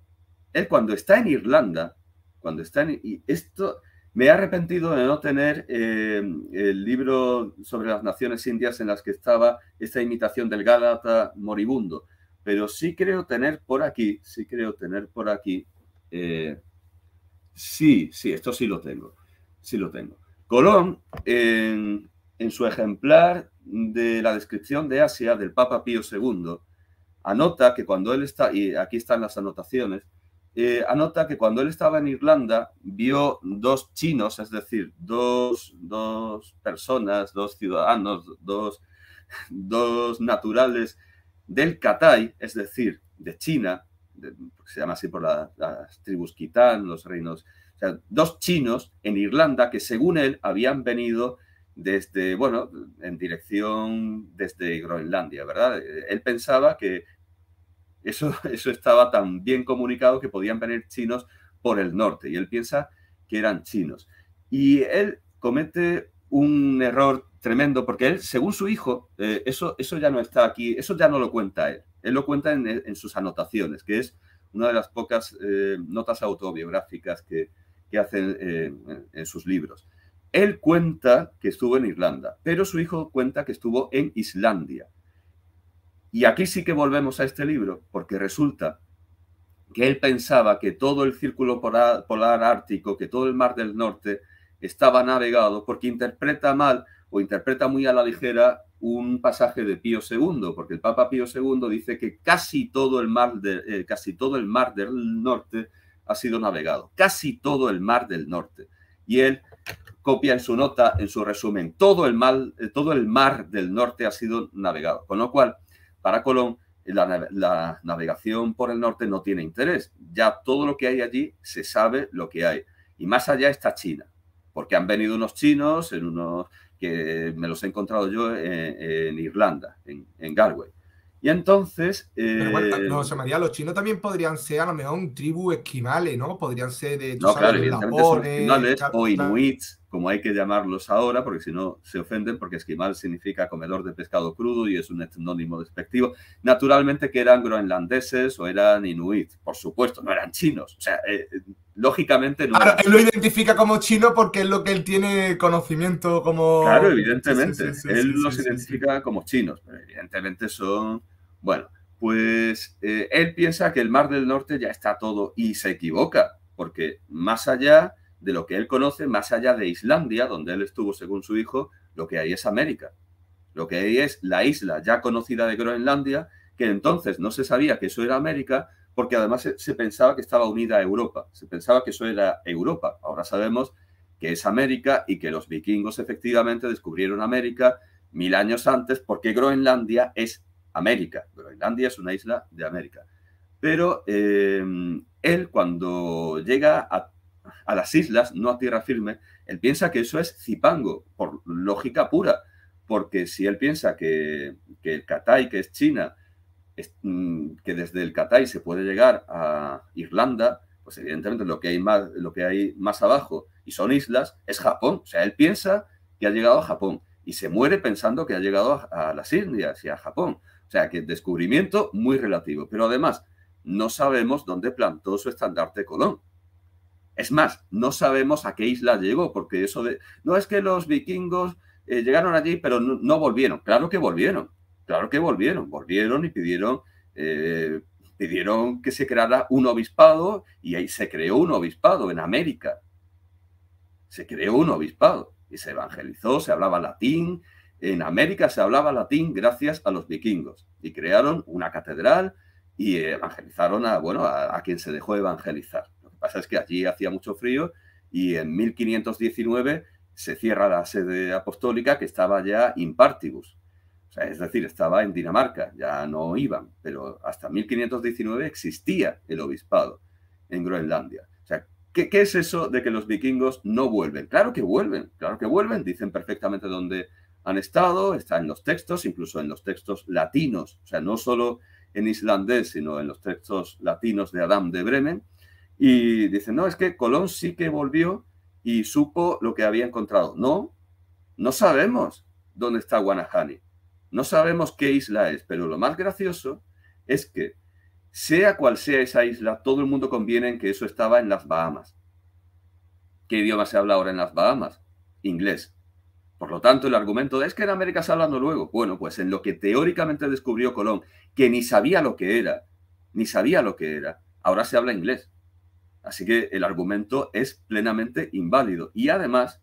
él cuando está en Irlanda, cuando está en, y esto, me ha arrepentido de no tener eh, el libro sobre las naciones indias en las que estaba esta imitación del Gálata moribundo, pero sí creo tener por aquí, sí creo tener por aquí, eh, sí, sí, esto sí lo tengo, sí lo tengo. Colón, en, su ejemplar de la descripción de Asia del Papa Pío II, anota que cuando él está, y aquí están las anotaciones, eh, anota que cuando él estaba en Irlanda vio dos chinos, es decir, dos, personas, dos ciudadanos, dos, naturales del Catay, es decir, de China, se llama así por las tribus quitan los reinos o sea, dos chinos en Irlanda que según él habían venido desde, bueno, en dirección desde Groenlandia, ¿verdad? Eh, él pensaba que eso, eso estaba tan bien comunicado que podían venir chinos por el norte y él piensa que eran chinos. Y él comete un error tremendo porque él, según su hijo, eh, eso, eso ya no está aquí, eso ya no lo cuenta él, él lo cuenta en, en sus anotaciones, que es una de las pocas eh, notas autobiográficas que, que hacen eh, en sus libros. Él cuenta que estuvo en Irlanda, pero su hijo cuenta que estuvo en Islandia. Y aquí sí que volvemos a este libro, porque resulta que él pensaba que todo el círculo polar, ártico, que todo el mar del norte estaba navegado, porque interpreta mal o interpreta muy a la ligera un pasaje de Pío II, porque el Papa Pío II dice que casi todo el mar, de, eh, casi todo el mar del norte ha sido navegado, casi todo el mar del norte. Y él copia en su nota, en su resumen, todo el, mal, eh, todo el mar del norte ha sido navegado. Con lo cual, para Colón, la, navegación por el norte no tiene interés. Ya todo lo que hay allí se sabe lo que hay. Y más allá está China, porque han venido unos chinos, en unos que me los he encontrado yo eh, en, Irlanda, en Galway. Y entonces. Pero bueno, eh, no, José María, los chinos también podrían ser a lo mejor un tribu esquimales, ¿no? Podrían ser de. No, claro, evidentemente son esquimales o inuits, como hay que llamarlos ahora, porque si no se ofenden, porque esquimal significa comedor de pescado crudo y es un etnónimo despectivo. Naturalmente que eran groenlandeses o eran inuit, por supuesto, no eran chinos. O sea, eh, eh, lógicamente no. él lo identifica como chino porque es lo que él tiene conocimiento como. Claro, evidentemente. él los identifica como chinos, pero evidentemente son bueno, pues eh, él piensa que el Mar del Norte ya está todo y se equivoca, porque más allá de lo que él conoce, más allá de Islandia, donde él estuvo según su hijo, lo que hay es América. Lo que hay es la isla ya conocida de Groenlandia, que entonces no se sabía que eso era América, porque además se, se pensaba que estaba unida a Europa, se pensaba que eso era Europa. Ahora sabemos que es América y que los vikingos efectivamente descubrieron América mil años antes, porque Groenlandia es América. Groenlandia es una isla de América. Pero eh, él cuando llega a, las islas, no a tierra firme, él piensa que eso es Zipango, por lógica pura. Porque si él piensa que, el Katai, que es China, mm, que desde el Katai se puede llegar a Irlanda, pues evidentemente lo que hay más, lo que hay más abajo y son islas es Japón. O sea, él piensa que ha llegado a Japón y se muere pensando que ha llegado a, a las Indias y a Japón. O sea que descubrimiento muy relativo. Pero además, no sabemos dónde plantó su estandarte Colón. Es más, no sabemos a qué isla llegó, porque eso de... No es que los vikingos eh, llegaron allí, pero no, volvieron. Claro que volvieron, claro que volvieron. Volvieron y pidieron, eh, pidieron que se creara un obispado y ahí se creó un obispado en América. Se creó un obispado y se evangelizó, se hablaba latín, en América se hablaba latín gracias a los vikingos y crearon una catedral y evangelizaron a, bueno, a, quien se dejó evangelizar. Lo que pasa es que allí hacía mucho frío y en 1519 se cierra la sede apostólica que estaba ya impartibus, o sea, es decir, estaba en Dinamarca, ya no iban, pero hasta 1519 existía el obispado en Groenlandia. O sea, ¿qué, ¿qué, es eso de que los vikingos no vuelven? Claro que vuelven, claro que vuelven, dicen perfectamente dónde han estado, está en los textos, incluso en los textos latinos, o sea, no solo en islandés, sino en los textos latinos de Adam de Bremen. Y dicen, no, es que Colón sí que volvió y supo lo que había encontrado. No, no sabemos dónde está Guanahani, no sabemos qué isla es, pero lo más gracioso es que, sea cual sea esa isla, todo el mundo conviene en que eso estaba en las Bahamas. ¿Qué idioma se habla ahora en las Bahamas? Inglés. Por lo tanto, el argumento es que en América se habla luego Bueno, pues en lo que teóricamente descubrió Colón, que ni sabía lo que era, ni sabía lo que era, ahora se habla inglés. Así que el argumento es plenamente inválido. Y además,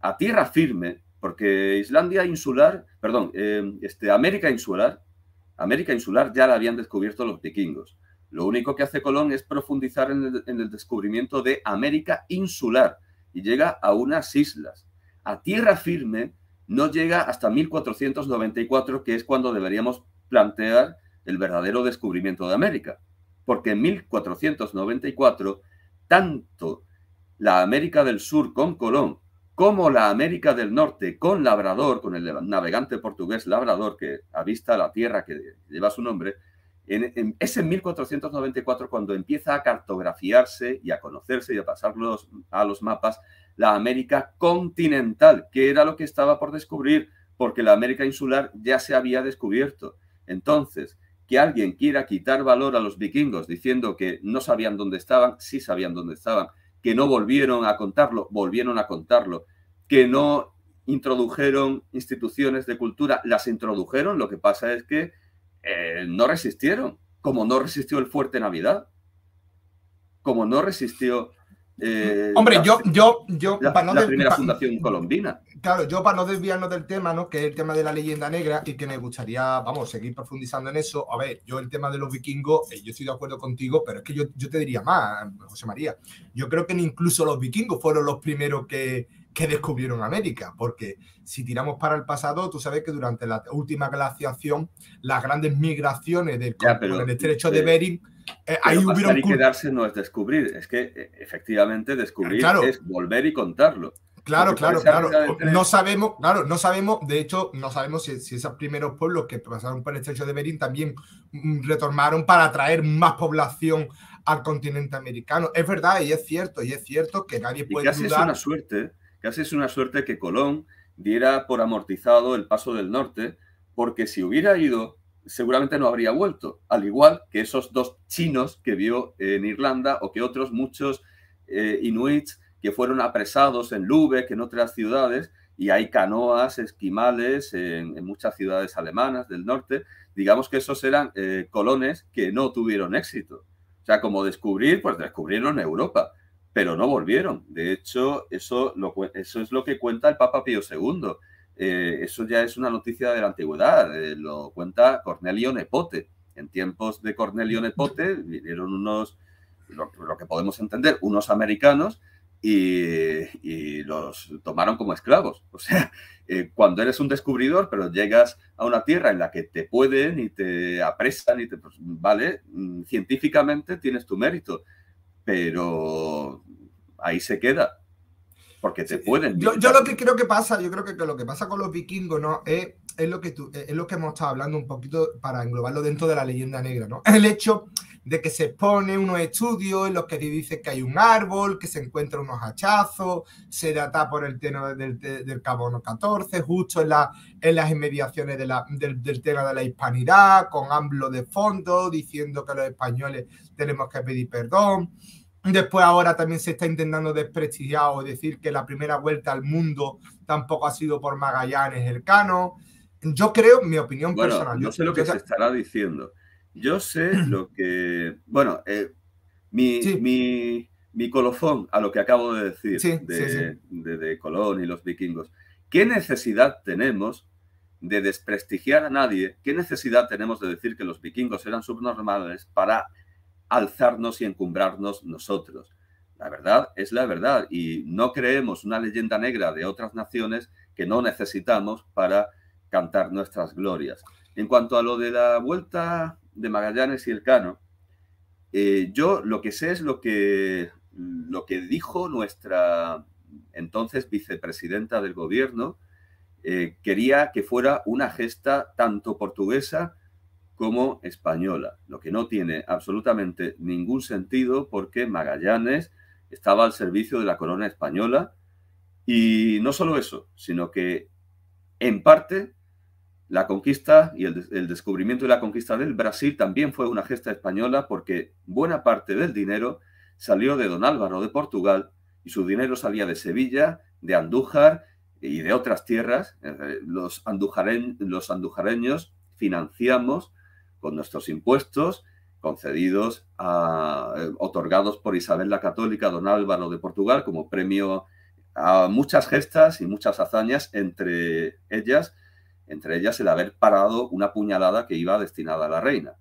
a tierra firme, porque Islandia insular, perdón, em, este, América insular, América insular ya la habían descubierto los vikingos. Lo único que hace Colón es profundizar en el descubrimiento de América insular y llega a unas islas a tierra firme no llega hasta 1494, que es cuando deberíamos plantear el verdadero descubrimiento de América. Porque en 1494, tanto la América del Sur con Colón como la América del Norte con Labrador, con el navegante portugués Labrador que avista la tierra que lleva su nombre, en, es en 1494 cuando empieza a cartografiarse y a conocerse y a pasarlos a los mapas la América continental, que era lo que estaba por descubrir, porque la América insular ya se había descubierto. Entonces, que alguien quiera quitar valor a los vikingos diciendo que no sabían dónde estaban, sí sabían dónde estaban, que no volvieron a contarlo, volvieron a contarlo, que no introdujeron instituciones de cultura, las introdujeron, lo que pasa es que eh, no resistieron, como no resistió el fuerte Navidad, como no resistió eh, Hombre, yo, yo, yo la, para no primera fundación colombina. Claro, yo para no desviarnos del tema, ¿no? Que es el tema de la leyenda negra y que me gustaría, vamos, seguir profundizando en eso. A ver, yo el tema de los vikingos, eh, yo estoy de acuerdo contigo, pero es que yo, yo te diría más, José María. Yo creo que incluso los vikingos fueron los primeros que, que descubrieron América, porque si tiramos para el pasado, tú sabes que durante la última glaciación, las grandes migraciones del el estrecho de Bering eh, quedarse no es descubrir, es que eh, efectivamente descubrir es volver y contarlo. Claro, claro, claro. No sabemos, claro, no sabemos, de hecho, no sabemos si, esos primeros pueblos que pasaron por el estrecho de Berín también mm, retornaron para atraer más población al continente americano. Es verdad y es cierto, y es cierto que nadie puede decir. una suerte, casi es una suerte que Colón diera por amortizado el paso del norte, porque si hubiera ido seguramente no habría vuelto, al igual que esos dos chinos que vio en Irlanda o que otros muchos eh, inuits que fueron apresados en Lübeck, en otras ciudades, y hay canoas, esquimales en, muchas ciudades alemanas del norte. Digamos que esos eran eh, colones que no tuvieron éxito. O sea, como descubrir, pues descubrieron Europa, pero no volvieron. De hecho, eso, eso es lo que cuenta el Papa Pío II eh, eso ya es una noticia de la antigüedad, eh, lo cuenta Cornelio Nepote. En tiempos de Cornelio Nepote vinieron unos, lo, que podemos entender, unos americanos y, los tomaron como esclavos. O sea, eh, cuando eres un descubridor, pero llegas a una tierra en la que te pueden y te apresan y te... Pues, vale, mm, científicamente tienes tu mérito, pero ahí se queda porque te pueden... Yo, lo que creo que pasa, yo creo que, lo que pasa con los vikingos, ¿no? Es, es lo que es lo que hemos estado hablando un poquito para englobarlo dentro de la leyenda negra, ¿no? El hecho de que se pone unos estudios en los que dice que hay un árbol, que se encuentran unos hachazos, se data por el tema del, del, carbono 14, justo en, la, en las inmediaciones del, tema de la hispanidad, con AMLO de fondo, diciendo que los españoles tenemos que pedir perdón. Después ahora también se está intentando desprestigiar o decir que la primera vuelta al mundo tampoco ha sido por Magallanes cano... Yo creo, mi opinión personal. yo sé lo que se estará diciendo. Yo sé lo que. Bueno, eh, mi, mi, colofón a lo que acabo de decir de, de, de Colón y los vikingos. ¿Qué necesidad tenemos de desprestigiar a nadie? ¿Qué necesidad tenemos de decir que los vikingos eran subnormales para alzarnos y encumbrarnos nosotros. La verdad es la verdad y no creemos una leyenda negra de otras naciones que no necesitamos para cantar nuestras glorias. En cuanto a lo de la vuelta de Magallanes y el Cano, eh, yo lo que sé es lo que, lo que dijo nuestra entonces vicepresidenta del gobierno, eh, quería que fuera una gesta tanto portuguesa como española, lo que no tiene absolutamente ningún sentido porque Magallanes estaba al servicio de la corona española y no solo eso, sino que en parte la conquista y el, descubrimiento y la conquista del Brasil también fue una gesta española porque buena parte del dinero salió de don Álvaro de Portugal y su dinero salía de Sevilla, de Andújar y de otras tierras. Eh, eh, los, andujaren, los andujareños financiamos con nuestros impuestos concedidos, a, eh, otorgados por Isabel la Católica, don Álvaro de Portugal, como premio a muchas gestas y muchas hazañas, entre ellas, entre ellas el haber parado una puñalada que iba destinada a la reina,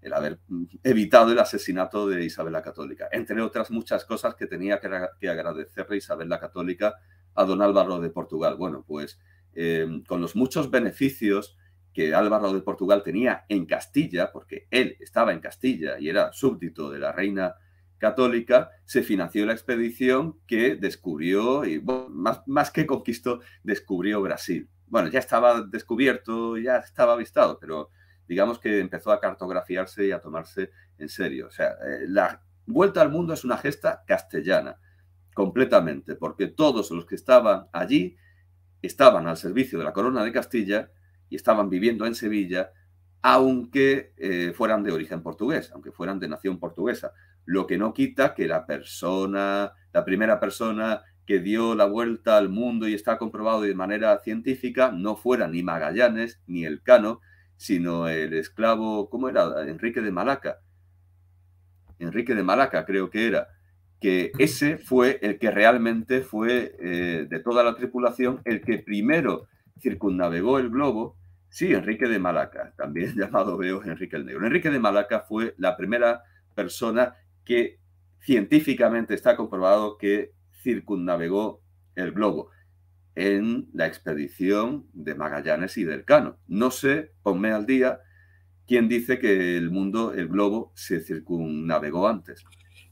el haber mm, evitado el asesinato de Isabel la Católica, entre otras muchas cosas que tenía que, agradecerle Isabel la Católica a don Álvaro de Portugal. Bueno, pues eh, con los muchos beneficios que Álvaro de Portugal tenía en Castilla, porque él estaba en Castilla y era súbdito de la reina católica, se financió la expedición que descubrió, y más, que conquistó, descubrió Brasil. Bueno, ya estaba descubierto, ya estaba avistado, pero digamos que empezó a cartografiarse y a tomarse en serio. O sea, eh, la vuelta al mundo es una gesta castellana, completamente, porque todos los que estaban allí estaban al servicio de la corona de Castilla y estaban viviendo en Sevilla, aunque eh, fueran de origen portugués, aunque fueran de nación portuguesa. Lo que no quita que la persona, la primera persona que dio la vuelta al mundo y está comprobado de manera científica, no fuera ni Magallanes ni el Cano, sino el esclavo, ¿cómo era? Enrique de Malaca. Enrique de Malaca creo que era, que ese fue el que realmente fue eh, de toda la tripulación el que primero circunnavegó el globo, sí, Enrique de Malaca, también llamado veo Enrique el Negro. Enrique de Malaca fue la primera persona que científicamente está comprobado que circunnavegó el globo en la expedición de Magallanes y del Cano. No sé, ponme al día, quién dice que el mundo, el globo, se circunnavegó antes.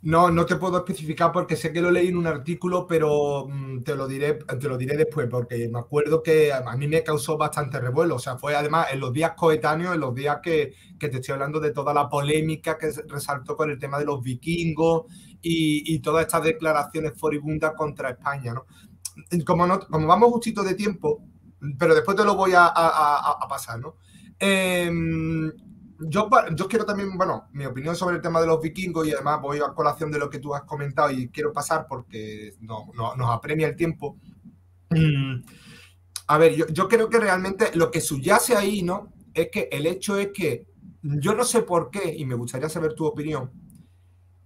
No, no te puedo especificar porque sé que lo leí en un artículo, pero mm, te lo diré, te lo diré después, porque me acuerdo que a mí me causó bastante revuelo. O sea, fue además en los días coetáneos, en los días que, te estoy hablando de toda la polémica que resaltó con el tema de los vikingos y, todas estas declaraciones foribundas contra España, Como, no, como vamos justito de tiempo, pero después te lo voy a, pasar, ¿no? Em, yo, quiero también, bueno, mi opinión sobre el tema de los vikingos y además voy a colación de lo que tú has comentado y quiero pasar porque no, nos apremia el tiempo. Mm, a ver, yo, creo que realmente lo que subyace ahí, ¿no? Es que el hecho es que yo no sé por qué, y me gustaría saber tu opinión,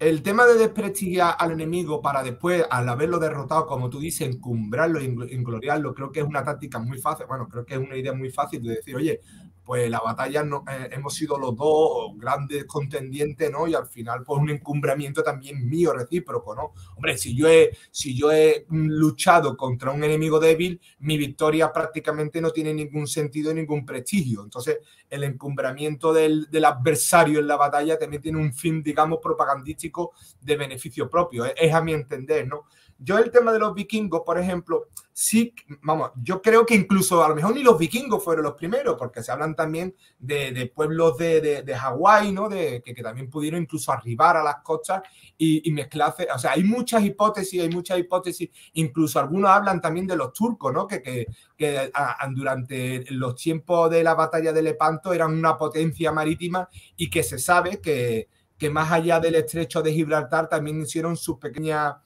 el tema de desprestigiar al enemigo para después, al haberlo derrotado, como tú dices, encumbrarlo, ingloriarlo, creo que es una táctica muy fácil, bueno, creo que es una idea muy fácil de decir, oye, pues la batalla no, eh, hemos sido los dos grandes contendientes, ¿no? Y al final, pues un encumbramiento también mío recíproco, ¿no? Hombre, si yo he, si yo he mm, luchado contra un enemigo débil, mi victoria prácticamente no tiene ningún sentido, ningún prestigio. Entonces, el encumbramiento del, adversario en la batalla también tiene un fin, digamos, propagandístico de beneficio propio. Eh, es a mi entender, ¿no? Yo el tema de los vikingos, por ejemplo, sí, vamos, yo creo que incluso a lo mejor ni los vikingos fueron los primeros, porque se hablan también de, pueblos de, Hawái, ¿no? De, que, también pudieron incluso arribar a las costas y, mezclarse. O sea, hay muchas hipótesis, hay muchas hipótesis. Incluso algunos hablan también de los turcos, ¿no? Que, durante los tiempos de la batalla de Lepanto eran una potencia marítima y que se sabe que, que más allá del estrecho de Gibraltar también hicieron sus pequeñas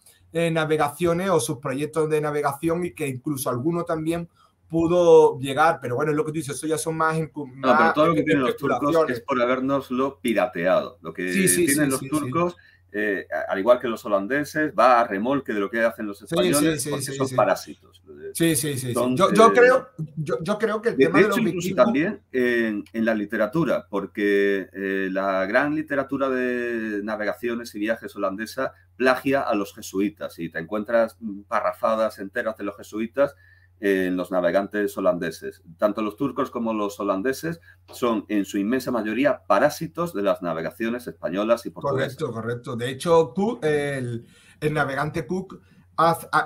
navegaciones o sus proyectos de navegación y que incluso alguno también pudo llegar, pero bueno, es lo que tú dices, eso ya son más... No, pero todo lo que eh, tienen los turcos es por habernoslo pirateado. Lo que tienen los turcos eh, al igual que los holandeses, va a remolque de lo que hacen los españoles porque son parásitos. Sí, sí, sí. yo, creo, que el tema de, los también en, la literatura, porque eh, la gran literatura de navegaciones y viajes holandesa plagia a los jesuitas y te encuentras mm, parrafadas enteras de los jesuitas en los navegantes holandeses. Tanto los turcos como los holandeses son en su inmensa mayoría parásitos de las navegaciones españolas y portuguesas. Correcto, correcto. De hecho, el, navegante Cook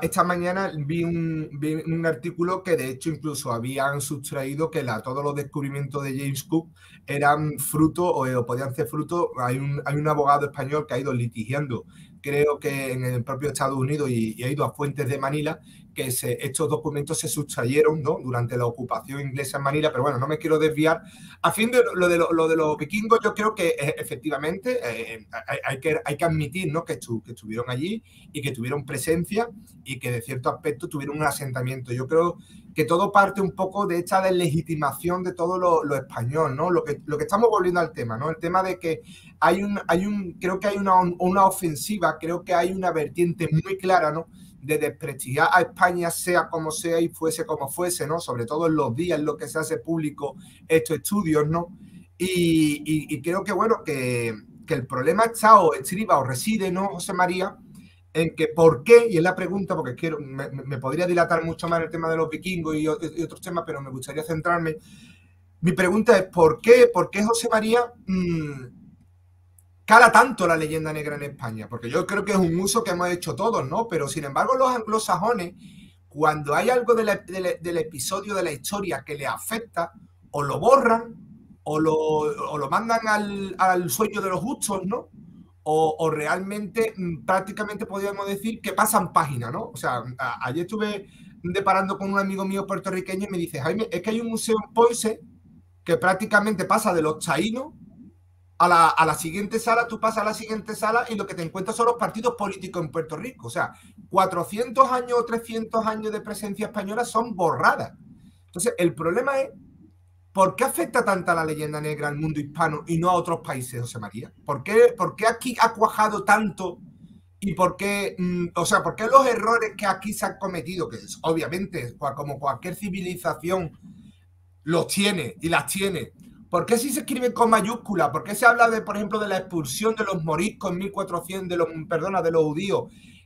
esta mañana vi un, artículo que de hecho incluso habían sustraído que la, todos los descubrimientos de James Cook eran fruto o, podían ser fruto. Hay un, hay un, abogado español que ha ido litigiando, creo que en el propio Estados Unidos y, ha ido a fuentes de Manila que estos documentos se sustrayeron ¿no? durante la ocupación inglesa en Manila, pero bueno, no me quiero desviar. A fin de lo de, lo, los vikingos, yo creo que eh, efectivamente eh, eh, hay, que, hay que admitir ¿no? que, estuvieron allí y que tuvieron presencia y que de cierto aspecto tuvieron un asentamiento. Yo creo que todo parte un poco de esta deslegitimación de todo lo, lo español, ¿no? Lo que, lo que estamos volviendo al tema, ¿no? El tema de que hay un, hay un creo que hay una, una ofensiva, creo que hay una vertiente muy clara, ¿no? de desprestigiar a España, sea como sea y fuese como fuese, ¿no? Sobre todo en los días en los que se hace público estos estudios, ¿no? Y, creo que, bueno, que, el problema está o estriba o reside, ¿no, José María? En que por qué, y es la pregunta, porque quiero, me, podría dilatar mucho más el tema de los vikingos y, otros temas, pero me gustaría centrarme. Mi pregunta es, ¿por qué, por qué José María... Mm, cala tanto la leyenda negra en España? Porque yo creo que es un uso que hemos hecho todos, ¿no? Pero sin embargo, los anglosajones, cuando hay algo del episodio de la historia que le afecta, o lo borran, o lo, mandan al, sueño de los justos, ¿no? O, realmente mm, prácticamente podríamos decir que pasan página, ¿no? O sea, ayer estuve deparando con un amigo mío puertorriqueño y me dice, Jaime, es que hay un museo en Poise que prácticamente pasa de los taínos a la, siguiente sala, tú pasas a la siguiente sala y lo que te encuentras son los partidos políticos en Puerto Rico. O sea, 400 años o 300 años de presencia española son borradas. Entonces, el problema es, ¿por qué afecta tanta la leyenda negra al mundo hispano y no a otros países, José María? ¿Por qué, por aquí ha cuajado tanto? ¿Y por qué, mm, o sea, por qué los errores que aquí se han cometido, que es, obviamente, como cualquier civilización los tiene y las tiene, ¿Por qué si se escribe con mayúscula? ¿Por qué se habla de, por ejemplo, de la expulsión de los moriscos en 1400, de los, perdona, de los judíos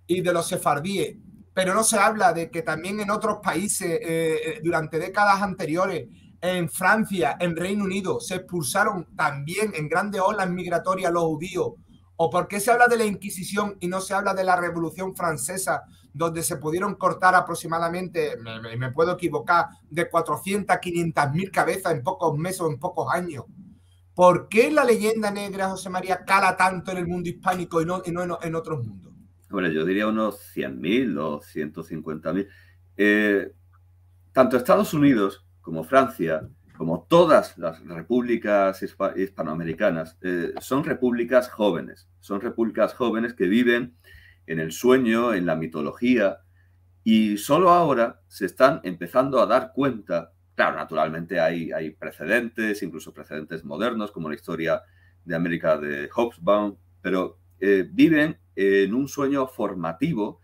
y de los sefardíes? Pero no se habla de que también en otros países, eh, eh, durante décadas anteriores, en Francia, en Reino Unido, se expulsaron también en grandes olas migratorias los judíos. ¿O por qué se habla de la Inquisición y no se habla de la Revolución Francesa donde se pudieron cortar aproximadamente, me, puedo equivocar, de 400 a 500 mil cabezas en pocos meses o en pocos años. ¿Por qué la leyenda negra, José María, cala tanto en el mundo hispánico y no, en, otros mundos? Bueno, yo diría unos 100.000 o 150.000. tanto Estados Unidos como Francia, como todas las repúblicas hispanoamericanas, eh, son repúblicas jóvenes, son repúblicas jóvenes que viven en el sueño, en la mitología, y solo ahora se están empezando a dar cuenta, claro, naturalmente hay, hay precedentes, incluso precedentes modernos, como la historia de América de Hobsbawm, pero eh, viven en un sueño formativo,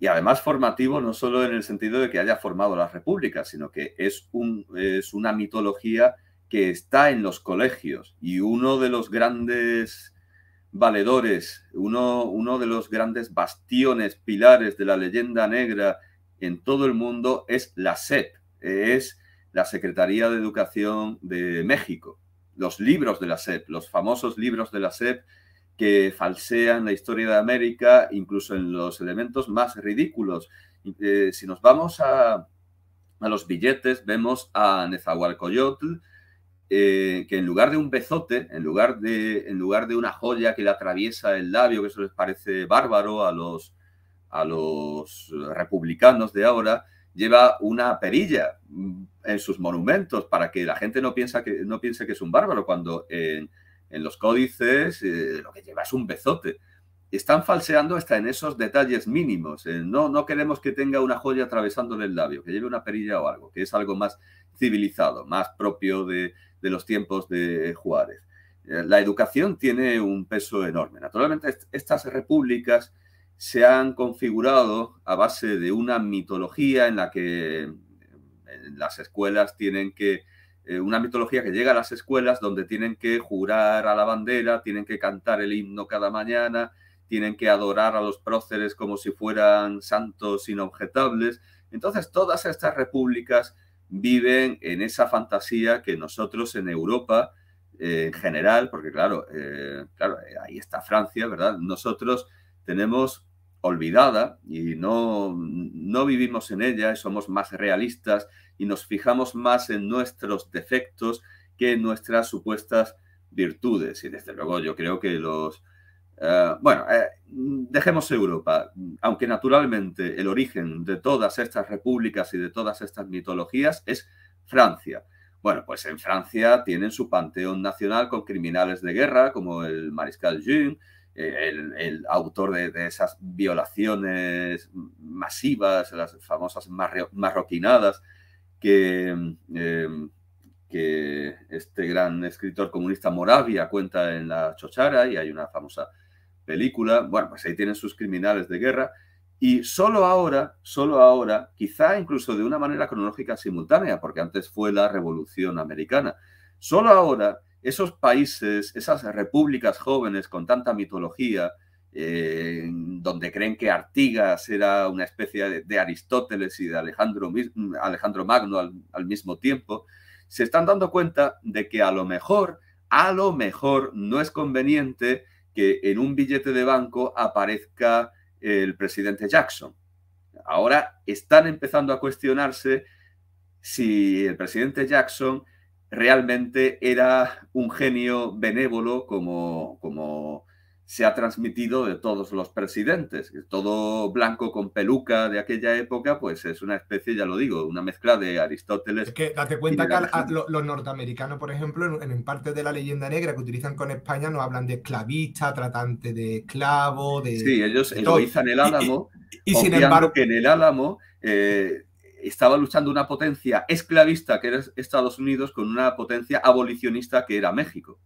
y además formativo no solo en el sentido de que haya formado la República, sino que es, un, es una mitología que está en los colegios, y uno de los grandes valedores, uno, de los grandes bastiones, pilares de la leyenda negra en todo el mundo es la SEP, es la Secretaría de Educación de México. Los libros de la SEP, los famosos libros de la SEP que falsean la historia de América, incluso en los elementos más ridículos. Eh, si nos vamos a, a, los billetes, vemos a Nezahualcoyotl, eh, que en lugar de un bezote, en lugar de, en lugar de una joya que le atraviesa el labio, que eso les parece bárbaro a los, a los republicanos de ahora, lleva una perilla en sus monumentos para que la gente no, piensa que, no piense que es un bárbaro, cuando en, los códices eh, lo que lleva es un bezote. Están falseando hasta en esos detalles mínimos. no, no queremos que tenga una joya atravesándole el labio, que lleve una perilla o algo, que es algo más civilizado, más propio de, de los tiempos de Juárez. Eh, la educación tiene un peso enorme. Naturalmente, estas repúblicas se han configurado a base de una mitología en la que las escuelas tienen que, eh, una mitología que llega a las escuelas donde tienen que jurar a la bandera, tienen que cantar el himno cada mañana, tienen que adorar a los próceres como si fueran santos inobjetables. Entonces, todas estas repúblicas viven en esa fantasía que nosotros en Europa, eh, en general, porque claro, eh, claro, eh, ahí está Francia, ¿verdad? Nosotros tenemos olvidada y no, no vivimos en ella, somos más realistas y nos fijamos más en nuestros defectos que en nuestras supuestas virtudes. Y desde luego yo creo que los, eh, bueno, eh, dejemos Europa, aunque naturalmente el origen de todas estas repúblicas y de todas estas mitologías es Francia. Bueno, pues en Francia tienen su panteón nacional con criminales de guerra como el mariscal June, el, autor de, esas violaciones masivas, las famosas marroquinadas, que, em, que, este gran escritor comunista Moravia cuenta en la Chochara, y hay una famosa película, bueno, pues ahí tienen sus criminales de guerra. Y solo ahora, solo ahora, quizá incluso de una manera cronológica simultánea, porque antes fue la Revolución Americana, solo ahora esos países, esas repúblicas jóvenes con tanta mitología, eh, donde creen que Artigas era una especie de, Aristóteles y de Alejandro, Alejandro Magno al mismo tiempo, se están dando cuenta de que a lo mejor, a lo mejor no es conveniente que en un billete de banco aparezca el presidente Jackson. Ahora están empezando a cuestionarse si el presidente Jackson realmente era un genio benévolo como, como se ha transmitido de todos los presidentes. Todo blanco con peluca de aquella época, pues es una especie, ya lo digo, una mezcla de Aristóteles. Es que date cuenta que los, norteamericanos, por ejemplo, en, parte de la leyenda negra que utilizan con España, no hablan de esclavista, tratante de esclavo, de. Sí, ellos egoizan el Álamo. Y, sin embargo. que en el Álamo. Eh, estaba luchando una potencia esclavista que era Estados Unidos con una potencia abolicionista que era México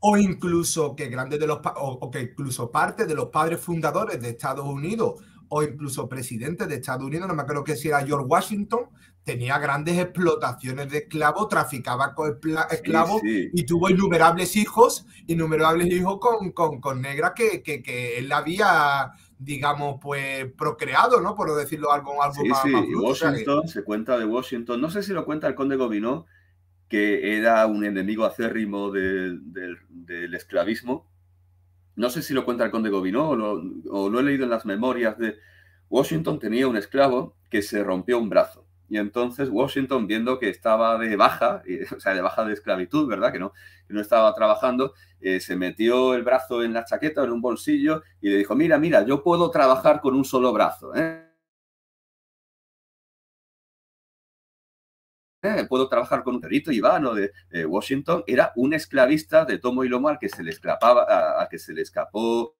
o, incluso que grandes de los o, que incluso parte de los padres fundadores de Estados Unidos o incluso presidente de Estados Unidos, no me acuerdo que si era George Washington, tenía grandes explotaciones de esclavos, traficaba con esclavos y tuvo innumerables hijos, innumerables hijos con, con, negras que, que, que, él había, digamos, pues procreado, ¿no? Por decirlo algo, algo más, Washington, se cuenta de Washington, no sé si lo cuenta el conde gobinó que era un enemigo acérrimo del esclavismo. No sé si lo cuenta el conde Gobineau o lo, he leído en las memorias de Washington, tenía un esclavo que se rompió un brazo. Y entonces Washington, viendo que estaba de baja, eh, o sea, de baja de esclavitud, ¿verdad? Que no, no estaba trabajando, eh, se metió el brazo en la chaqueta, en un bolsillo, y le dijo, mira, mira, yo puedo trabajar con un solo brazo, ¿eh? Eh, puedo trabajar con un perrito, Ivano de, Washington, era un esclavista de tomo y lomo al que se le, escapaba, a, que se le escapó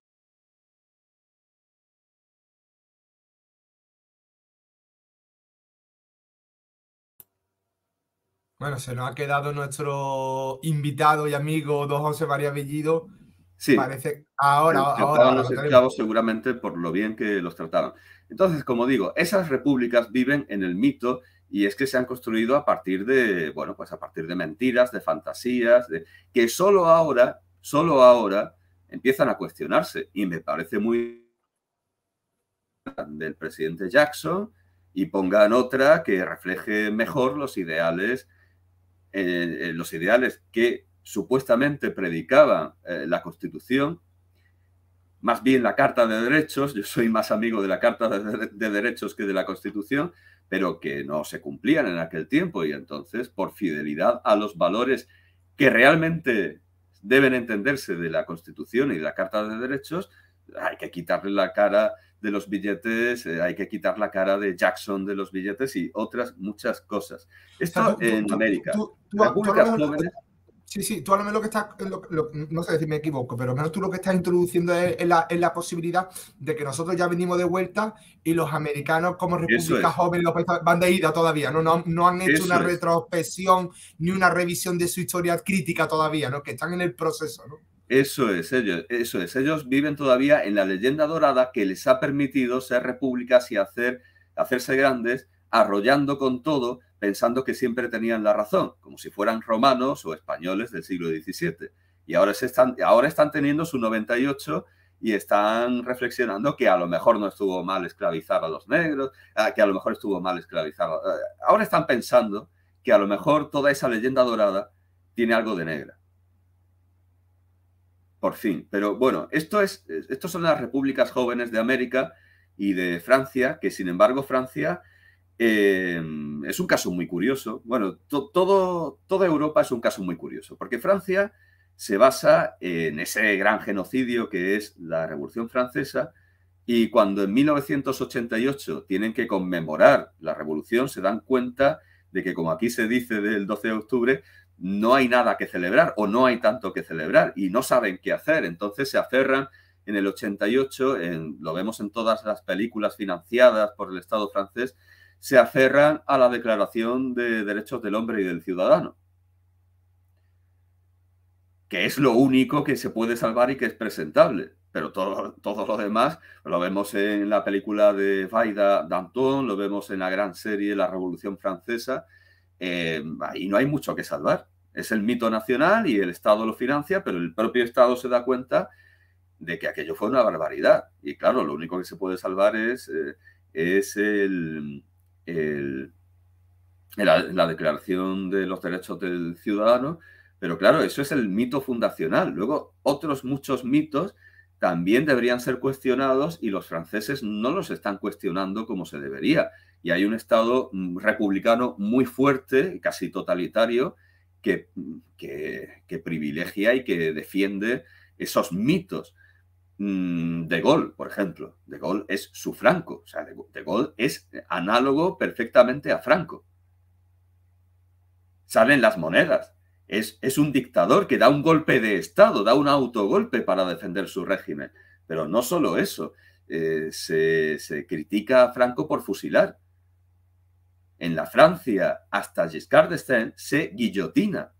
Bueno, se nos ha quedado nuestro invitado y amigo don José María Bellido. Sí. Parece ahora. ahora los esclavos seguramente por lo bien que los trataron Entonces, como digo, esas repúblicas viven en el mito y es que se han construido a partir de, bueno, pues a partir de mentiras, de fantasías, que solo ahora, solo ahora empiezan a cuestionarse. Y me parece muy del presidente Jackson y pongan otra que refleje mejor los ideales, eh, eh, los ideales que supuestamente predicaba eh, la Constitución, más bien la Carta de Derechos, yo soy más amigo de la Carta de Derechos que de la Constitución, pero que no se cumplían en aquel tiempo y entonces por fidelidad a los valores que realmente deben entenderse de la Constitución y de la Carta de Derechos, hay que quitarle la cara de los billetes, eh, hay que quitar la cara de Jackson de los billetes y otras muchas cosas. Esto en América. Tú, Sí, sí, tú a lo menos lo que estás, no sé si me equivoco, pero al menos tú lo que estás introduciendo es, la, posibilidad de que nosotros ya venimos de vuelta y los americanos como república jóvenes van de ida todavía, ¿no? han hecho una retrospección ni una revisión de su historia crítica todavía, ¿no? Que están en el proceso, ¿no? Eso es, ellos, eso es. Ellos viven todavía en la leyenda dorada que les ha permitido ser repúblicas y hacer, hacerse grandes arrollando con todo, pensando que siempre tenían la razón, como si fueran romanos o españoles del siglo XVII. Y ahora, están, ahora están teniendo su 98 y están reflexionando que a lo mejor no estuvo mal esclavizar a los negros, ah, que a lo mejor estuvo mal esclavizar. Ah, ahora están pensando que a lo mejor toda esa leyenda dorada tiene algo de negra. Por fin. Pero bueno, esto es, estos son las repúblicas jóvenes de América y de Francia, que sin embargo Francia Em, es un caso muy curioso. Bueno, todo, toda Europa es un caso muy curioso, porque Francia se basa en ese gran genocidio que es la Revolución Francesa, y cuando en 1988 tienen que conmemorar la Revolución, se dan cuenta de que, como aquí se dice del 12 de octubre, no hay nada que celebrar o no hay tanto que celebrar y no saben qué hacer. Entonces se aferran en el 88, lo vemos en todas las películas financiadas por el Estado francés, se aferran a la Declaración de Derechos del Hombre y del Ciudadano, que es lo único que se puede salvar y que es presentable. Pero todo, lo demás lo vemos en la película de Vaida Danton, lo vemos en la gran serie La Revolución Francesa. Eh, ahí no hay mucho que salvar. Es el mito nacional y el Estado lo financia, pero el propio Estado se da cuenta de que aquello fue una barbaridad. Y claro, lo único que se puede salvar es, eh, es el, la, Declaración de los Derechos del Ciudadano, pero claro, eso es el mito fundacional. Luego, otros muchos mitos también deberían ser cuestionados y los franceses no los están cuestionando como se debería. Y hay un Estado mm, republicano muy fuerte, casi totalitario, que privilegia y que defiende esos mitos. Mm, de Gaulle, por ejemplo. De Gaulle es su Franco. O sea, De Gaulle es análogo perfectamente a Franco. Salen las monedas. Es, es un dictador que da un golpe de Estado, da un autogolpe para defender su régimen. Pero no solo eso. Eh, se, se, critica a Franco por fusilar. En la Francia, hasta Giscard d'Estaing, se guillotina.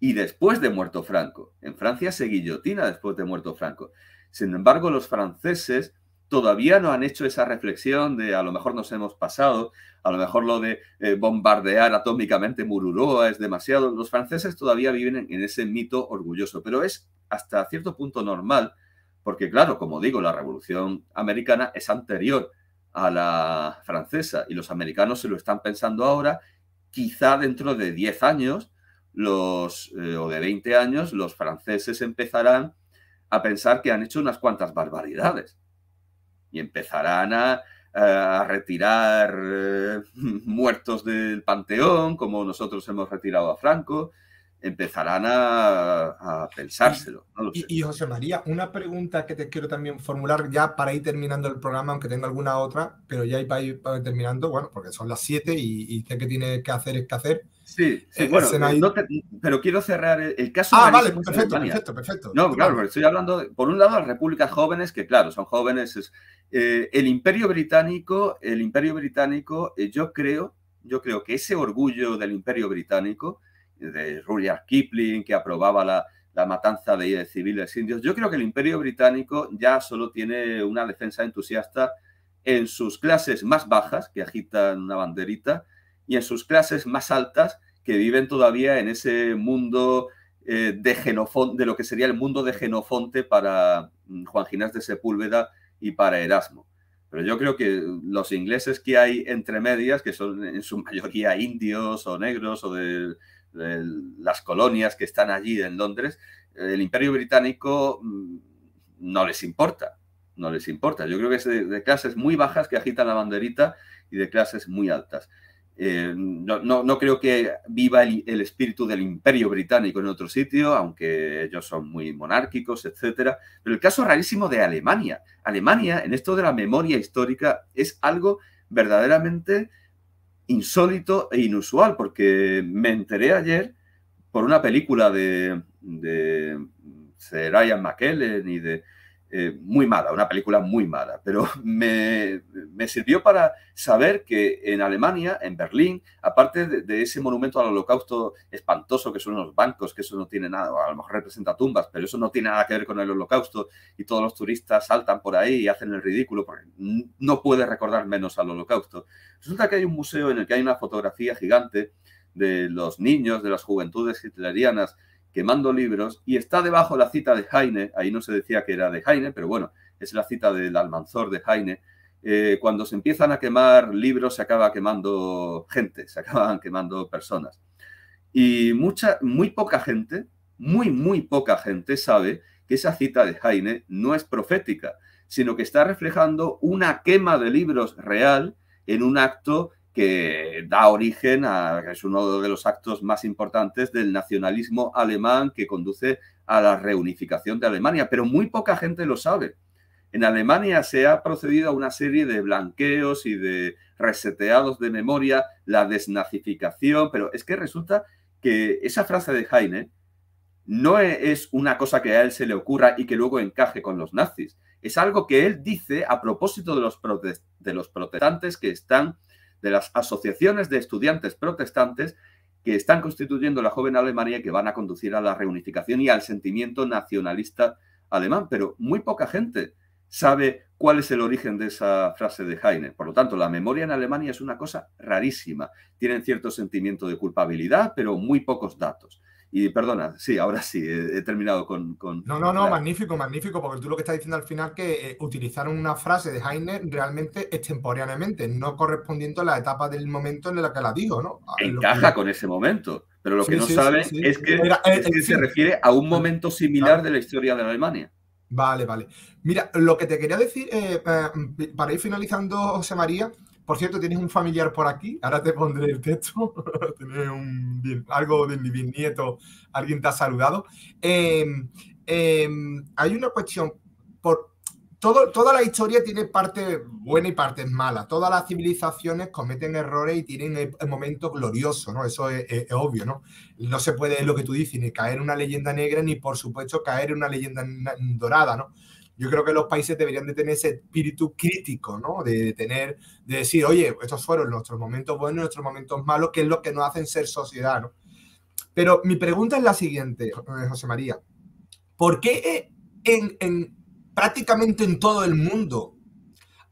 Y después de muerto Franco. En Francia se guillotina después de muerto Franco. Sin embargo, los franceses todavía no han hecho esa reflexión de a lo mejor nos hemos pasado, a lo mejor lo de eh, bombardear atómicamente Mururoa es demasiado. Los franceses todavía viven en ese mito orgulloso, pero es hasta cierto punto normal, porque claro, como digo, la revolución americana es anterior a la francesa y los americanos se lo están pensando ahora, quizá dentro de 10 años los, eh, o de 20 años los franceses empezarán a pensar que han hecho unas cuantas barbaridades y empezarán a, retirar eh, muertos del panteón, como nosotros hemos retirado a Franco, empezarán a, pensárselo. y, José María, una pregunta que te quiero también formular ya para ir terminando el programa, aunque tenga alguna otra, pero ya para ir, terminando, bueno, porque son las siete y, y que tiene que hacer es que hacer. Sí, eh, sí bueno, pero quiero cerrar el, caso. Ah, vale, perfecto, perfecto, perfecto. No, claro, estoy hablando, por un lado, las repúblicas jóvenes, que claro, son jóvenes. Eh, el Imperio Británico, el Imperio Británico, eh, yo creo, yo creo que ese orgullo del Imperio Británico, de Rudyard Kipling, que aprobaba la matanza de civiles indios, yo creo que el Imperio Británico ya solo tiene una defensa entusiasta en sus clases más bajas, que agitan una banderita, y en sus clases más altas que viven todavía en ese mundo eh, de de lo que sería el mundo de Genofonte para mm, Juan Ginás de Sepúlveda y para Erasmo. Pero yo creo que los ingleses que hay entre medias, que son en su mayoría indios o negros o de, las colonias que están allí en Londres, el imperio británico mm, no les importa, no les importa. Yo creo que es de clases muy bajas que agitan la banderita y de clases muy altas. Eh, no, no, creo que viva el, espíritu del imperio británico en otro sitio, aunque ellos son muy monárquicos, etcétera. Pero el caso rarísimo de Alemania. Alemania, en esto de la memoria histórica, es algo verdaderamente insólito e inusual, porque me enteré ayer por una película de, de mm, McKellen y de eh, muy mala, una película muy mala, pero me, sirvió para saber que en Alemania, en Berlín, aparte de, de, ese monumento al holocausto espantoso que son los bancos, que eso no tiene nada, a lo mejor representa tumbas, pero eso no tiene nada que ver con el holocausto y todos los turistas saltan por ahí y hacen el ridículo porque no puede recordar menos al holocausto. Resulta que hay un museo en el que hay una fotografía gigante de los niños, de las juventudes hitlerianas quemando libros y está debajo la cita de Heine, ahí no se decía que era de Heine, pero bueno, es la cita del Almanzor de Heine, eh, cuando se empiezan a quemar libros se acaba quemando gente, se acaban quemando personas. Y mucha, muy poca gente, muy, muy poca gente sabe que esa cita de Heine no es profética, sino que está reflejando una quema de libros real en un acto que da origen a es uno de los actos más importantes del nacionalismo alemán que conduce a la reunificación de Alemania, pero muy poca gente lo sabe. En Alemania se ha procedido a una serie de blanqueos y de reseteados de memoria, la desnazificación, pero es que resulta que esa frase de Heine no e, es una cosa que a él se le ocurra y que luego encaje con los nazis. Es algo que él dice a propósito de los, de los protestantes que están de las asociaciones de estudiantes protestantes que están constituyendo la joven Alemania y que van a conducir a la reunificación y al sentimiento nacionalista alemán. Pero muy poca gente sabe cuál es el origen de esa frase de Heine. Por lo tanto, la memoria en Alemania es una cosa rarísima. Tienen cierto sentimiento de culpabilidad, pero muy pocos datos. Y perdona, sí, ahora sí, he, terminado con, No, no, no, magnífico, magnífico, porque tú lo que estás diciendo al final es que eh, utilizaron una frase de Heine realmente extemporáneamente, no correspondiendo a la etapa del momento en la que la dijo, ¿no? Encaja con ese momento, pero lo que no sabes es que, eh, eh, se refiere a un momento similar de la historia de Alemania. Vale, vale. Mira, lo que te quería decir, para ir finalizando, José María, por cierto, tienes un familiar por aquí, ahora te pondré el texto. algo de mi nieto, alguien te ha saludado. Em, em, hay una cuestión, por, todo, toda la historia tiene partes buenas y partes malas. Todas las civilizaciones cometen errores y tienen el, e momento glorioso, ¿no? Eso es, obvio, ¿no? No se puede, es lo que tú dices, ni caer en una leyenda negra, ni por supuesto caer en una leyenda dorada, ¿no? yo creo que los países deberían tener ese espíritu crítico, ¿no? De, tener, de decir, oye, estos fueron nuestros momentos buenos, nuestros momentos malos, que es lo que nos hacen ser sociedad, ¿no? Pero mi pregunta es la siguiente, eh, José María. ¿Por qué eh, en, prácticamente en todo el mundo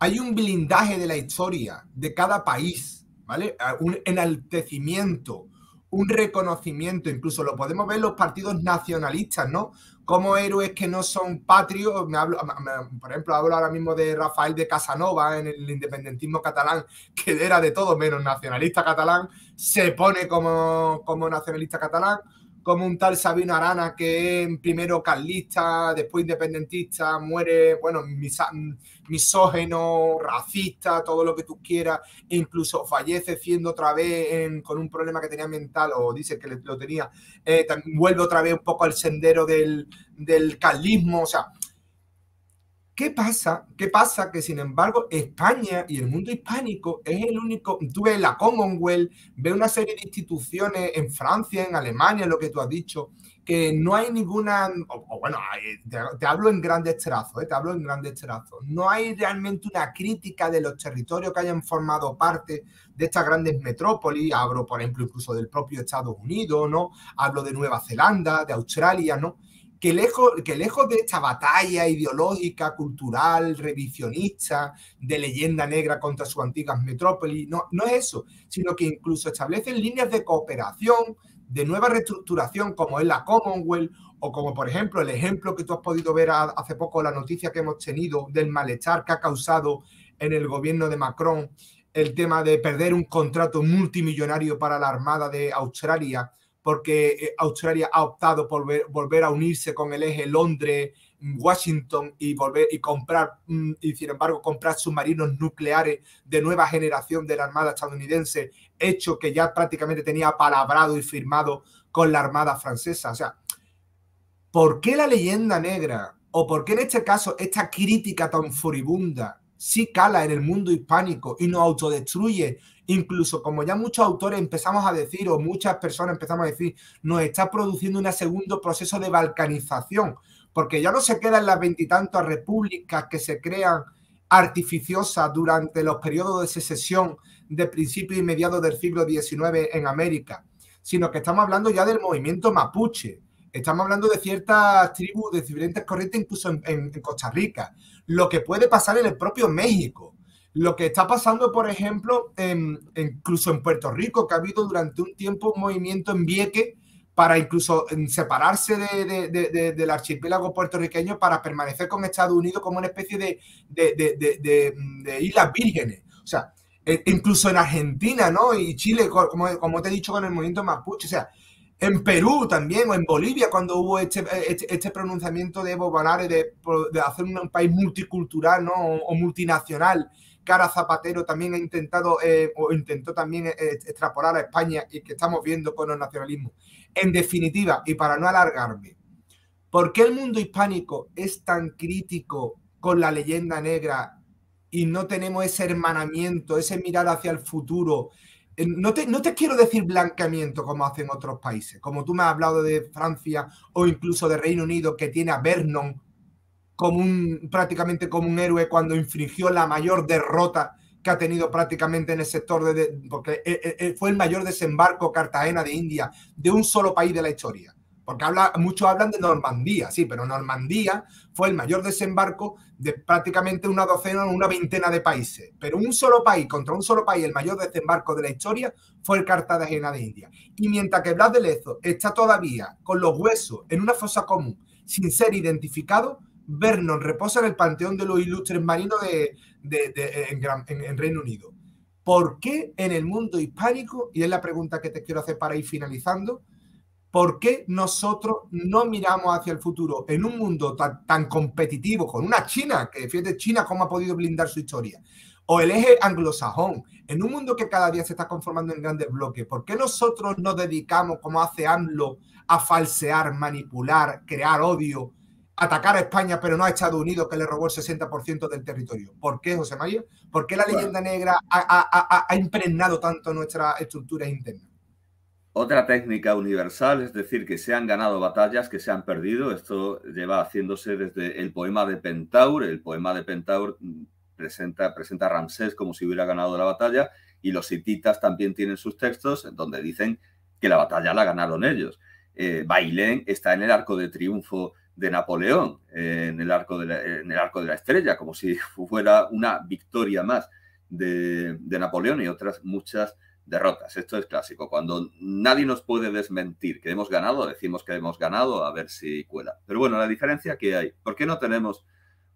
hay un blindaje de la historia de cada país, ¿vale? Un enaltecimiento, un reconocimiento, incluso lo podemos ver en los partidos nacionalistas, ¿no? como héroes que no son patrios, me por ejemplo, hablo ahora mismo de Rafael de Casanova en el independentismo catalán, que era de todo menos nacionalista catalán, se pone como, nacionalista catalán, como un tal Sabino Arana que primero carlista, después independentista, muere, bueno, misa, misógeno, racista, todo lo que tú quieras, e incluso fallece siendo otra vez con un problema que tenía mental o dice que lo tenía, eh, vuelve otra vez un poco al sendero del, del carlismo, o sea, ¿Qué pasa? ¿Qué pasa? Que sin embargo España y el mundo hispánico es el único, tú ves la Commonwealth, ves una serie de instituciones en Francia, en Alemania, lo que tú has dicho, que no hay ninguna, o, bueno, te, hablo en grandes trazos, eh, te hablo en grandes trazos, no hay realmente una crítica de los territorios que hayan formado parte de estas grandes metrópolis, hablo por ejemplo incluso del propio Estados Unidos, ¿no? Hablo de Nueva Zelanda, de Australia, ¿no? Que lejos, que lejos de esta batalla ideológica, cultural, revisionista, de leyenda negra contra sus antiguas metrópolis, no, no es eso, sino que incluso establecen líneas de cooperación, de nueva reestructuración como es la Commonwealth o como por ejemplo el ejemplo que tú has podido ver hace poco, la noticia que hemos tenido del malestar que ha causado en el gobierno de Macron el tema de perder un contrato multimillonario para la Armada de Australia, porque eh, Australia ha optado por volver a unirse con el eje Londres, Washington y volver y comprar mm, y sin embargo comprar submarinos nucleares de nueva generación de la Armada estadounidense hecho que ya prácticamente tenía palabrado y firmado con la Armada Francesa. O sea, ¿por qué la leyenda negra o por qué en este caso esta crítica tan furibunda sí cala en el mundo hispánico y nos autodestruye. Incluso como ya muchos autores empezamos a decir o muchas personas empezamos a decir, nos está produciendo un segundo proceso de balcanización, porque ya no se quedan las veintitantas repúblicas que se crean artificiosas durante los periodos de secesión de principio y mediados del siglo XIX en América, sino que estamos hablando ya del movimiento mapuche. Estamos hablando de ciertas tribus, de diferentes corrientes, incluso en, Costa Rica. Lo que puede pasar en el propio México. Lo que está pasando, por ejemplo, en, incluso en Puerto Rico, que ha habido durante un tiempo un movimiento en Vieque, para incluso separarse del archipiélago puertorriqueño para permanecer con Estados Unidos como una especie de, islas vírgenes. O sea, e, incluso en Argentina, ¿no? Y Chile, como, te he dicho con el movimiento mapuche, o sea, en Perú también, o en Bolivia, cuando hubo este, e, este, este pronunciamiento de Evo Morales de, hacer un, país multicultural, ¿no? O, multinacional. Cara Zapatero también ha intentado, eh, o intentó también eh, extrapolar a España y que estamos viendo con el nacionalismo. En definitiva, y para no alargarme, ¿por qué el mundo hispánico es tan crítico con la leyenda negra y no tenemos ese hermanamiento, ese mirar hacia el futuro. Eh, no te, no te quiero decir blanqueamiento como hacen otros países, como tú me has hablado de Francia o incluso de Reino Unido, que tiene a Vernon como un, prácticamente como un héroe cuando infringió la mayor derrota que ha tenido prácticamente en el sector de, porque eh, eh, fue el mayor desembarco Cartagena de India de un solo país de la historia porque habla, muchos hablan de Normandía, sí, pero Normandía fue el mayor desembarco de prácticamente una docena o una veintena de países. Pero un solo país contra un solo país, el mayor desembarco de la historia fue el Cartagena de India. Y mientras que Blas de Lezo está todavía con los huesos en una fosa común, sin ser identificado, Vernon reposa en el panteón de los ilustres marinos de, en Reino Unido. ¿Por qué en el mundo hispánico, y es la pregunta que te quiero hacer para ir finalizando, ¿Por qué nosotros no miramos hacia el futuro en un mundo tan, competitivo con una China, que defiende China cómo ha podido blindar su historia, o el eje anglosajón, en un mundo que cada día se está conformando en grandes bloques? ¿Por qué nosotros nos dedicamos, como hace AMLO, a falsear, manipular, crear odio, atacar a España, pero no a Estados Unidos, que le robó el 60% del territorio? ¿Por qué, José María? ¿Por qué la leyenda negra ha, ha impregnado tanto nuestra estructura interna? Otra técnica universal es decir que se han ganado batallas que se han perdido. Esto lleva haciéndose desde el poema de Pentaur. El poema de Pentaur mm, presenta, presenta a Ramsés como si hubiera ganado la batalla y los hititas también tienen sus textos donde dicen que la batalla la ganaron ellos. Eh, Bailén está en el arco de triunfo de Napoleón, en, el arco de la, en el arco de la estrella, como si fuera una victoria más de, de Napoleón y otras muchas derrotas. Esto es clásico. Cuando nadie nos puede desmentir que hemos ganado, decimos que hemos ganado, a ver si cuela. Pero bueno, la diferencia que hay, ¿por qué no tenemos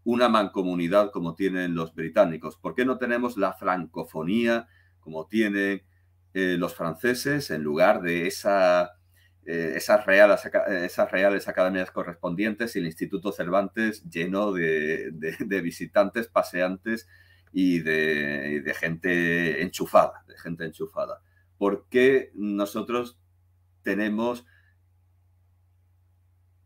una mancomunidad como tienen los británicos? ¿Por qué no tenemos la francofonía como tienen eh, los franceses en lugar de eh, esas, reales, academias correspondientes y el Instituto Cervantes lleno de visitantes paseantes? y de, gente enchufada, de gente enchufada. Porque nosotros tenemos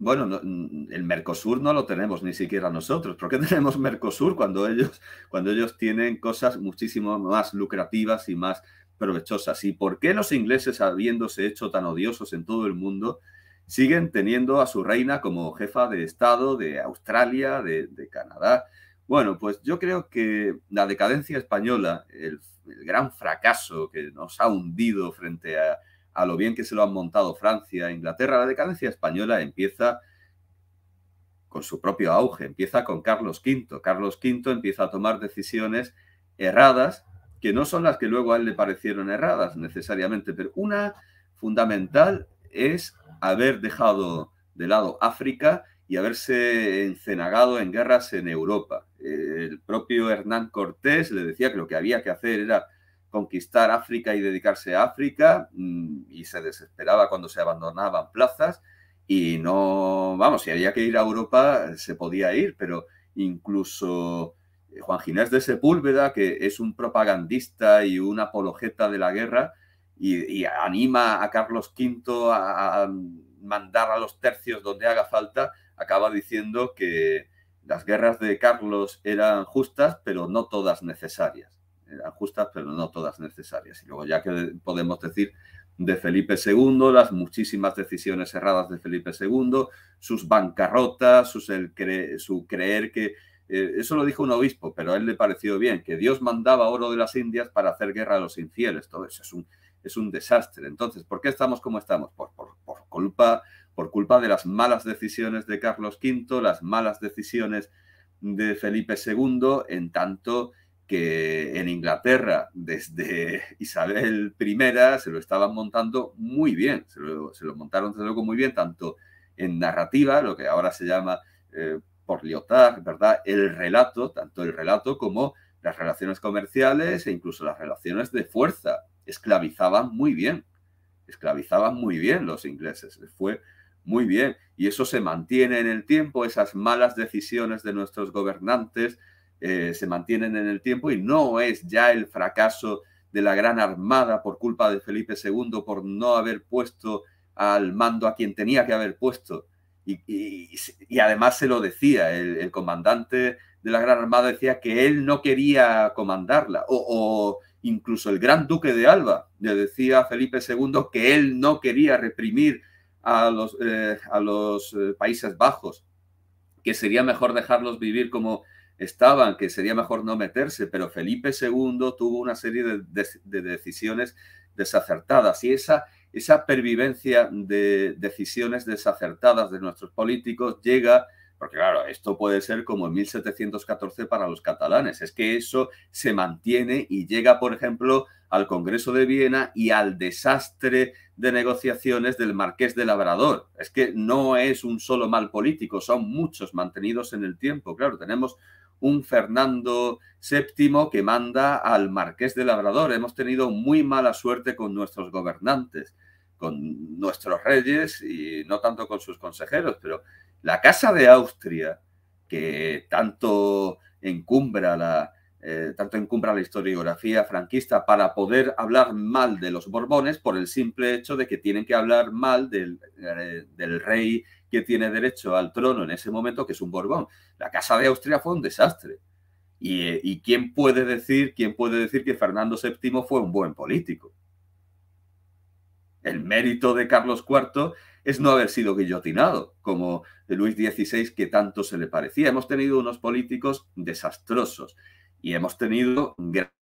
bueno, el Mercosur no lo tenemos ni siquiera nosotros. ¿Por qué tenemos Mercosur cuando ellos, cuando ellos tienen cosas muchísimo más lucrativas y más provechosas? ¿Y por qué los ingleses, habiéndose hecho tan odiosos en todo el mundo, siguen teniendo a su reina como jefa de Estado de Australia, de Canadá? Bueno, pues yo creo que la decadencia española, el, gran fracaso que nos ha hundido frente a, a lo bien que se lo han montado Francia e Inglaterra, la decadencia española empieza con su propio auge, empieza con Carlos V. Carlos V empieza a tomar decisiones erradas, que no son las que luego a él le parecieron erradas necesariamente, pero una fundamental es haber dejado de lado África y haberse encenagado en guerras en Europa el propio Hernán Cortés le decía que lo que había que hacer era conquistar África y dedicarse a África mm, y se desesperaba cuando se abandonaban plazas y no, vamos, si había que ir a Europa se podía ir, pero incluso eh, Juan Ginés de Sepúlveda, que es un propagandista y un apologeta de la guerra y, anima a Carlos V a mandar a los tercios donde haga falta, acaba diciendo que, las guerras de Carlos eran justas, pero no todas necesarias. Eran justas, pero no todas necesarias. Y luego ya que podemos decir de Felipe II, las muchísimas decisiones erradas de Felipe II, sus bancarrotas, el su creer que... Eh, eso lo dijo un obispo, pero a él le pareció bien, que Dios mandaba oro de las Indias para hacer guerra a los infieles. Todo eso es un, desastre. Entonces, ¿por qué estamos como estamos? Pues por culpa por culpa de las malas decisiones de Carlos V, las malas decisiones de Felipe II, en tanto que en Inglaterra desde Isabel I se lo estaban montando muy bien, se lo, montaron desde luego muy bien, tanto en narrativa, lo que ahora se llama eh, por Lyotard, ¿verdad? El relato, tanto el relato como las relaciones comerciales e incluso las relaciones de fuerza. Esclavizaban muy bien, esclavizaban muy bien los ingleses. Fue muy bien, y eso se mantiene en el tiempo, esas malas decisiones de nuestros gobernantes eh, se mantienen en el tiempo y no es ya el fracaso de la Gran Armada por culpa de Felipe II por no haber puesto al mando a quien tenía que haber puesto. Y, además se lo decía, el, comandante de la Gran Armada decía que él no quería comandarla, o, o incluso el Gran Duque de Alba le decía a Felipe II que él no quería reprimir a los, eh, a los eh, Países Bajos, que sería mejor dejarlos vivir como estaban, que sería mejor no meterse, pero Felipe II tuvo una serie de, decisiones desacertadas y esa, esa pervivencia de decisiones desacertadas de nuestros políticos llega porque claro, esto puede ser como en 1714 para los catalanes. Es que eso se mantiene y llega, por ejemplo, al Congreso de Viena y al desastre de negociaciones del marqués de Labrador. Es que no es un solo mal político, son muchos mantenidos en el tiempo. Claro, tenemos un Fernando VII que manda al marqués de Labrador. Hemos tenido muy mala suerte con nuestros gobernantes, con nuestros reyes y no tanto con sus consejeros, pero la Casa de Austria, que tanto encumbra la, eh, tanto tanto encumbra la historiografía franquista para poder hablar mal de los Borbones por el simple hecho de que tienen que hablar mal eh, del, rey que tiene derecho al trono en ese momento, que es un Borbón. La Casa de Austria fue un desastre. Y, eh, quién puede decir, quién puede decir que Fernando VII fue un buen político? El mérito de Carlos IV es no haber sido guillotinado, como de Luis XVI que tanto se le parecía. Hemos tenido unos políticos desastrosos. Y hemos tenido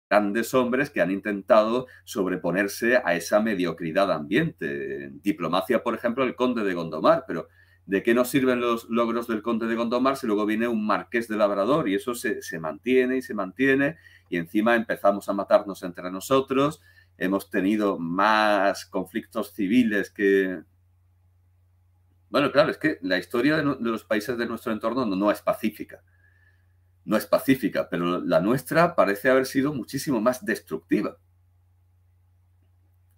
grandes hombres que han intentado sobreponerse a esa mediocridad ambiente. En diplomacia, por ejemplo, el conde de Gondomar, pero ¿de qué nos sirven los logros del conde de Gondomar si luego viene un marqués de Labrador? Y eso se, se mantiene y se mantiene, y encima empezamos a matarnos entre nosotros, hemos tenido más conflictos civiles que... Bueno, claro, es que la historia de, los países de nuestro entorno no es pacífica no es pacífica, pero la nuestra parece haber sido muchísimo más destructiva.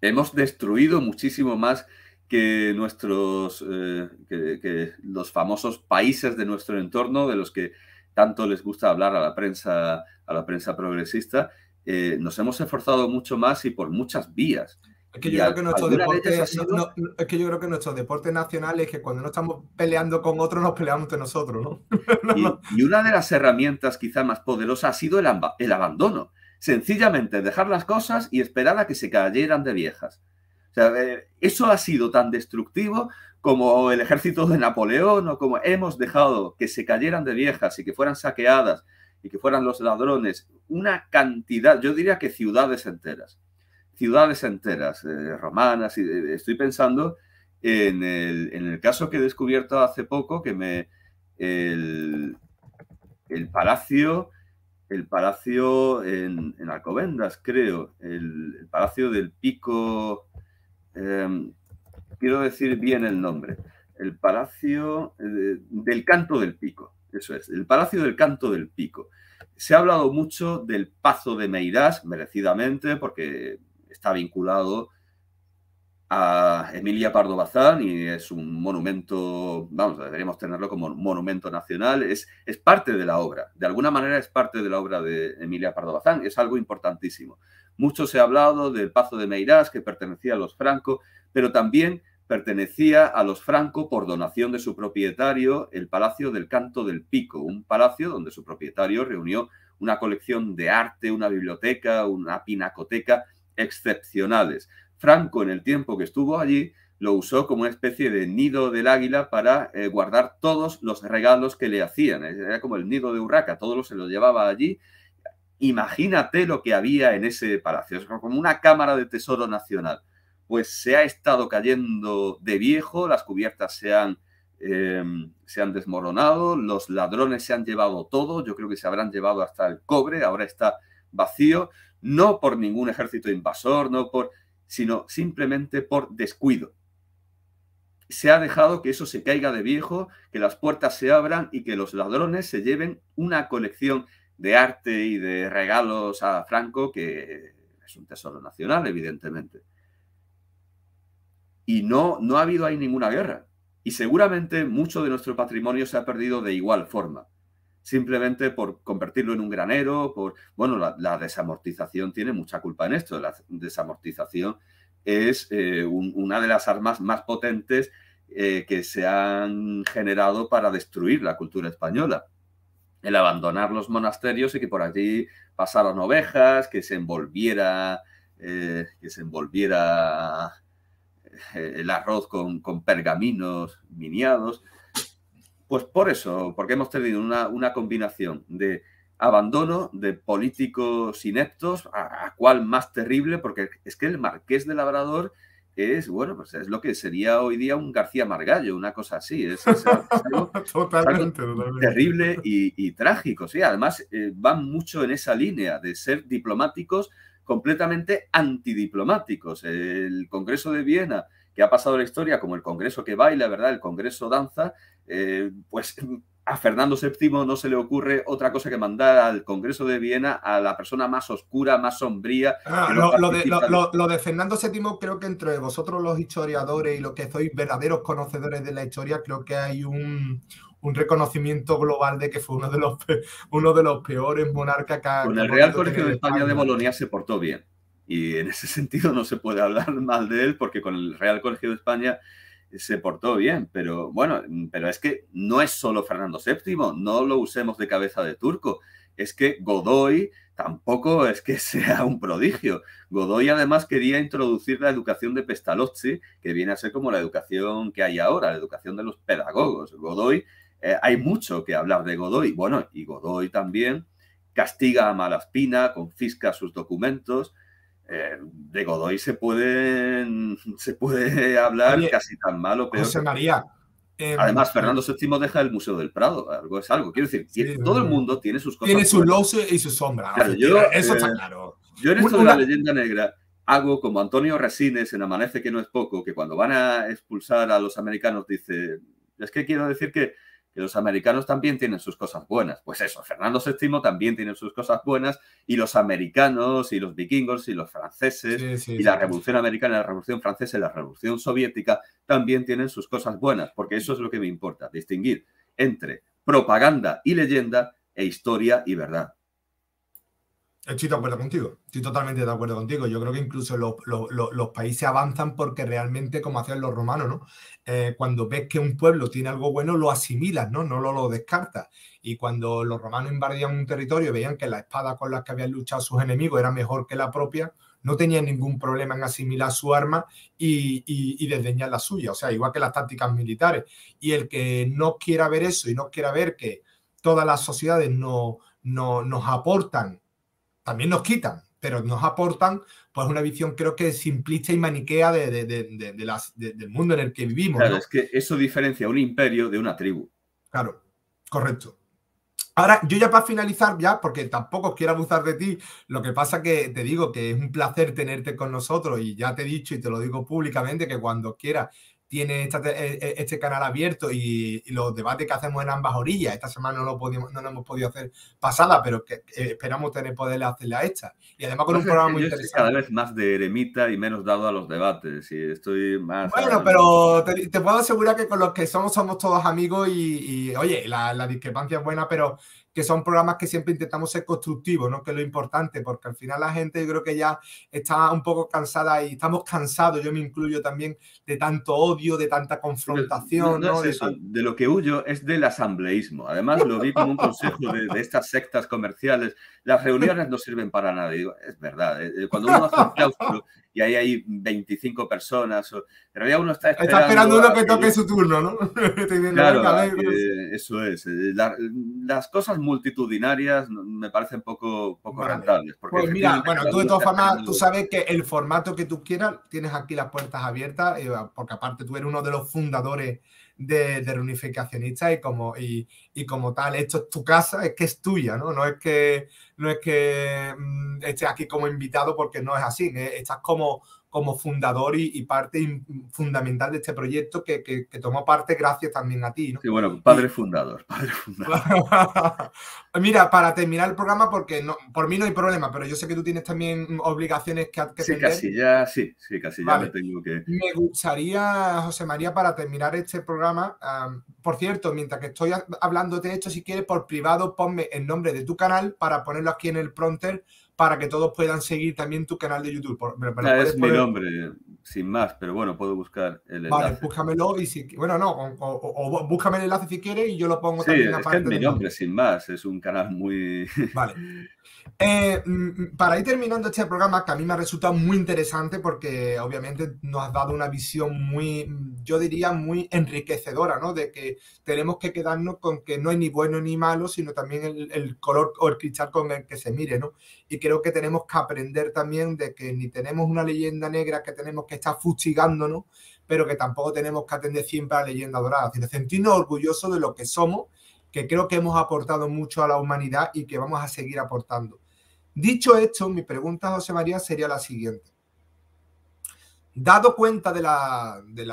Hemos destruido muchísimo más que nuestros eh, que, los famosos países de nuestro entorno, de los que tanto les gusta hablar a la prensa, a la prensa progresista, eh, nos hemos esforzado mucho más y por muchas vías. Es que, yo creo que nuestro deporte nacional es que cuando no estamos peleando con otros, nos peleamos entre nosotros, ¿no? y, una de las herramientas quizá más poderosas ha sido el, el abandono. Sencillamente dejar las cosas y esperar a que se cayeran de viejas. O sea, eh, eso ha sido tan destructivo como el ejército de Napoleón o como hemos dejado que se cayeran de viejas y que fueran saqueadas y que fueran los ladrones, una cantidad, yo diría que ciudades enteras ciudades enteras, eh, romanas, y eh, estoy pensando en el, caso que he descubierto hace poco, que me... El, palacio, el palacio en, en Alcobendas, creo, el, palacio del pico, em, quiero decir bien el nombre, el palacio eh, del canto del pico, eso es, el palacio del canto del pico. Se ha hablado mucho del Pazo de Meirás, merecidamente, porque está vinculado a Emilia Pardo Bazán y es un monumento, vamos, deberíamos tenerlo como monumento nacional, es, es parte de la obra, de alguna manera es parte de la obra de Emilia Pardo Bazán, es algo importantísimo. Mucho se ha hablado del Pazo de Meirás, que pertenecía a los Franco, pero también pertenecía a los Franco por donación de su propietario, el Palacio del Canto del Pico, un palacio donde su propietario reunió una colección de arte, una biblioteca, una pinacoteca, excepcionales. Franco, en el tiempo que estuvo allí, lo usó como una especie de nido del águila para eh, guardar todos los regalos que le hacían. Eh, era como el nido de Urraca, todos se lo llevaba allí. Imagínate lo que había en ese palacio, es como una cámara de tesoro nacional. Pues se ha estado cayendo de viejo, las cubiertas se han, eh, se han desmoronado, los ladrones se han llevado todo, yo creo que se habrán llevado hasta el cobre, ahora está vacío no por ningún ejército invasor, no por, sino simplemente por descuido. Se ha dejado que eso se caiga de viejo, que las puertas se abran y que los ladrones se lleven una colección de arte y de regalos a Franco, que es un tesoro nacional, evidentemente. Y no, no ha habido ahí ninguna guerra. Y seguramente mucho de nuestro patrimonio se ha perdido de igual forma simplemente por convertirlo en un granero, por... Bueno, la, desamortización tiene mucha culpa en esto. La desamortización es eh, una de las armas más potentes eh, que se han generado para destruir la cultura española. El abandonar los monasterios y que por allí pasaran ovejas, que se envolviera, eh, que se envolviera el arroz con, con pergaminos miniados. Pues por eso, porque hemos tenido una, combinación de abandono, de políticos ineptos, a, cuál cual más terrible, porque es que el marqués de Labrador es, bueno, pues es lo que sería hoy día un García Margallo, una cosa así. Es, totalmente, terrible y, trágico. Sí, además eh, van mucho en esa línea de ser diplomáticos completamente antidiplomáticos. El Congreso de Viena, que ha pasado la historia como el Congreso que baila, ¿verdad? El Congreso danza, eh, pues a Fernando VII no se le ocurre otra cosa que mandar al Congreso de Viena a la persona más oscura, más sombría. Ah, lo, de, Fernando VII creo que entre vosotros los historiadores y los que sois verdaderos conocedores de la historia, creo que hay un, reconocimiento global de que fue uno de los, uno de los peores monarcas que Con el Real Colegio de España de Bolonia se portó bien. Y en ese sentido no se puede hablar mal de él porque con el Real Colegio de España se portó bien, pero bueno, pero es que no es solo Fernando VII, no lo usemos de cabeza de turco, es que Godoy tampoco es que sea un prodigio. Godoy además quería introducir la educación de Pestalozzi, que viene a ser como la educación que hay ahora, la educación de los pedagogos. Godoy, eh, hay mucho que hablar de Godoy. Bueno, y Godoy también castiga a Malaspina, confisca sus documentos, eh, de Godoy se puede, se puede hablar casi tan malo. pero José em, Además, Fernando VII eh, deja el Museo del Prado, algo es algo. Quiero decir, todo el eh, mundo tiene sus cosas. Tiene su luces y su sombra. eso está claro. Yo en esto de la leyenda negra hago como Antonio Resines en Amanece que no es poco, que cuando van a expulsar a los americanos dice, es que quiero decir que que los americanos también tienen sus cosas buenas. Pues eso, Fernando VII también tiene sus cosas buenas y los americanos y los vikingos y los franceses y la Revolución Americana, la Revolución Francesa y la Revolución Soviética también tienen sus cosas buenas, porque eso es lo que me importa, distinguir entre propaganda y leyenda e historia y verdad. Estoy de acuerdo contigo, estoy totalmente de acuerdo contigo. Yo creo que incluso los, países avanzan porque realmente, como hacían los romanos, eh, cuando ves que un pueblo tiene algo bueno, lo asimilas, ¿no? No lo, lo descartas. Y cuando los romanos invadían un territorio, veían que la espada con la que habían luchado sus enemigos era mejor que la propia, no tenían ningún problema en asimilar su arma y, desdeñar la suya, o sea, igual que las tácticas militares. Y el que no quiera ver eso y no quiera ver que todas las sociedades no, no, nos aportan también nos quitan, pero nos aportan pues una visión creo que simplista y maniquea de, las, del mundo en el que vivimos. Claro, es que eso diferencia un imperio de una tribu. Claro, correcto. Ahora, yo ya para finalizar, ya, porque tampoco quiero abusar de ti, lo que pasa que te digo que es un placer tenerte con nosotros y ya te he dicho y te lo digo públicamente que cuando quieras tiene e, e, este canal abierto y, los debates que hacemos en ambas orillas. Esta semana no lo, no hemos podido hacer pasada, pero esperamos tener poder hacerla esta. Y además con un programa muy interesante. cada vez más de eremita y menos dado a los debates. Y estoy Bueno, pero te, puedo asegurar que con los que somos, somos todos amigos y, oye, la discrepancia es buena, pero que son programas que siempre intentamos ser constructivos, ¿no? Que es lo importante, porque al final la gente yo creo que ya está un poco cansada y estamos cansados, yo me incluyo también, de tanto odio, de tanta confrontación. No, es de, eso. de, lo que huyo es del asambleísmo. Además, lo vi como un consejo de, estas sectas comerciales. Las reuniones no sirven para nada. Digo, es verdad, eh, eh, cuando uno hace un claustro y ahí hay 25 personas. Pero en realidad uno está esperando... Está esperando uno que toque su turno, ¿no? claro, eso es. Eh, las cosas multitudinarias me parecen poco, poco rentables. Porque pues mira, bueno, tú de todas formas, tú sabes que el formato que tú quieras, tienes aquí las puertas abiertas, eh, porque aparte tú eres uno de los fundadores de, de reunificacionista y como, y, como tal, esto es tu casa, es que es tuya, ¿no? No es que, no es que mm, estés aquí como invitado porque no es así, eh, estás como como fundador y, parte fundamental de este proyecto que, tomó parte gracias también a ti. Sí, bueno, padre fundador, Mira, para terminar el programa, porque no, por mí no hay problema, pero yo sé que tú tienes también obligaciones que, sí, Casi ya, sí, casi ya me tengo que... Me gustaría, José María, para terminar este programa, por cierto, mientras que estoy hablándote de esto, si quieres, por privado, ponme el nombre de tu canal para ponerlo aquí en el pronter para que todos puedan seguir también tu canal de YouTube. es mi nombre, sin más, pero bueno, puedo buscar el enlace. Vale, búscamelo y si... Bueno, no, o, búscame el enlace si quieres y yo lo pongo también. Sí, es es mi nombre, sin más, es un canal muy... Vale. Eh, mm, mm, para ir terminando este programa, que a mí me ha resultado muy interesante porque obviamente nos ha dado una visión muy, mm, yo diría, muy enriquecedora, ¿no? De que tenemos que quedarnos con que no hay ni bueno ni malo, sino también el, color o el cristal con el que se mire, ¿no? Y creo que tenemos que aprender también de que ni tenemos una leyenda negra que tenemos que estar fustigándonos, pero que tampoco tenemos que atender siempre a la leyenda dorada, sino sentirnos orgullosos de lo que somos que creo que hemos aportado mucho a la humanidad y que vamos a seguir aportando. Dicho esto, mi pregunta José María sería la siguiente. Dado cuenta de, de,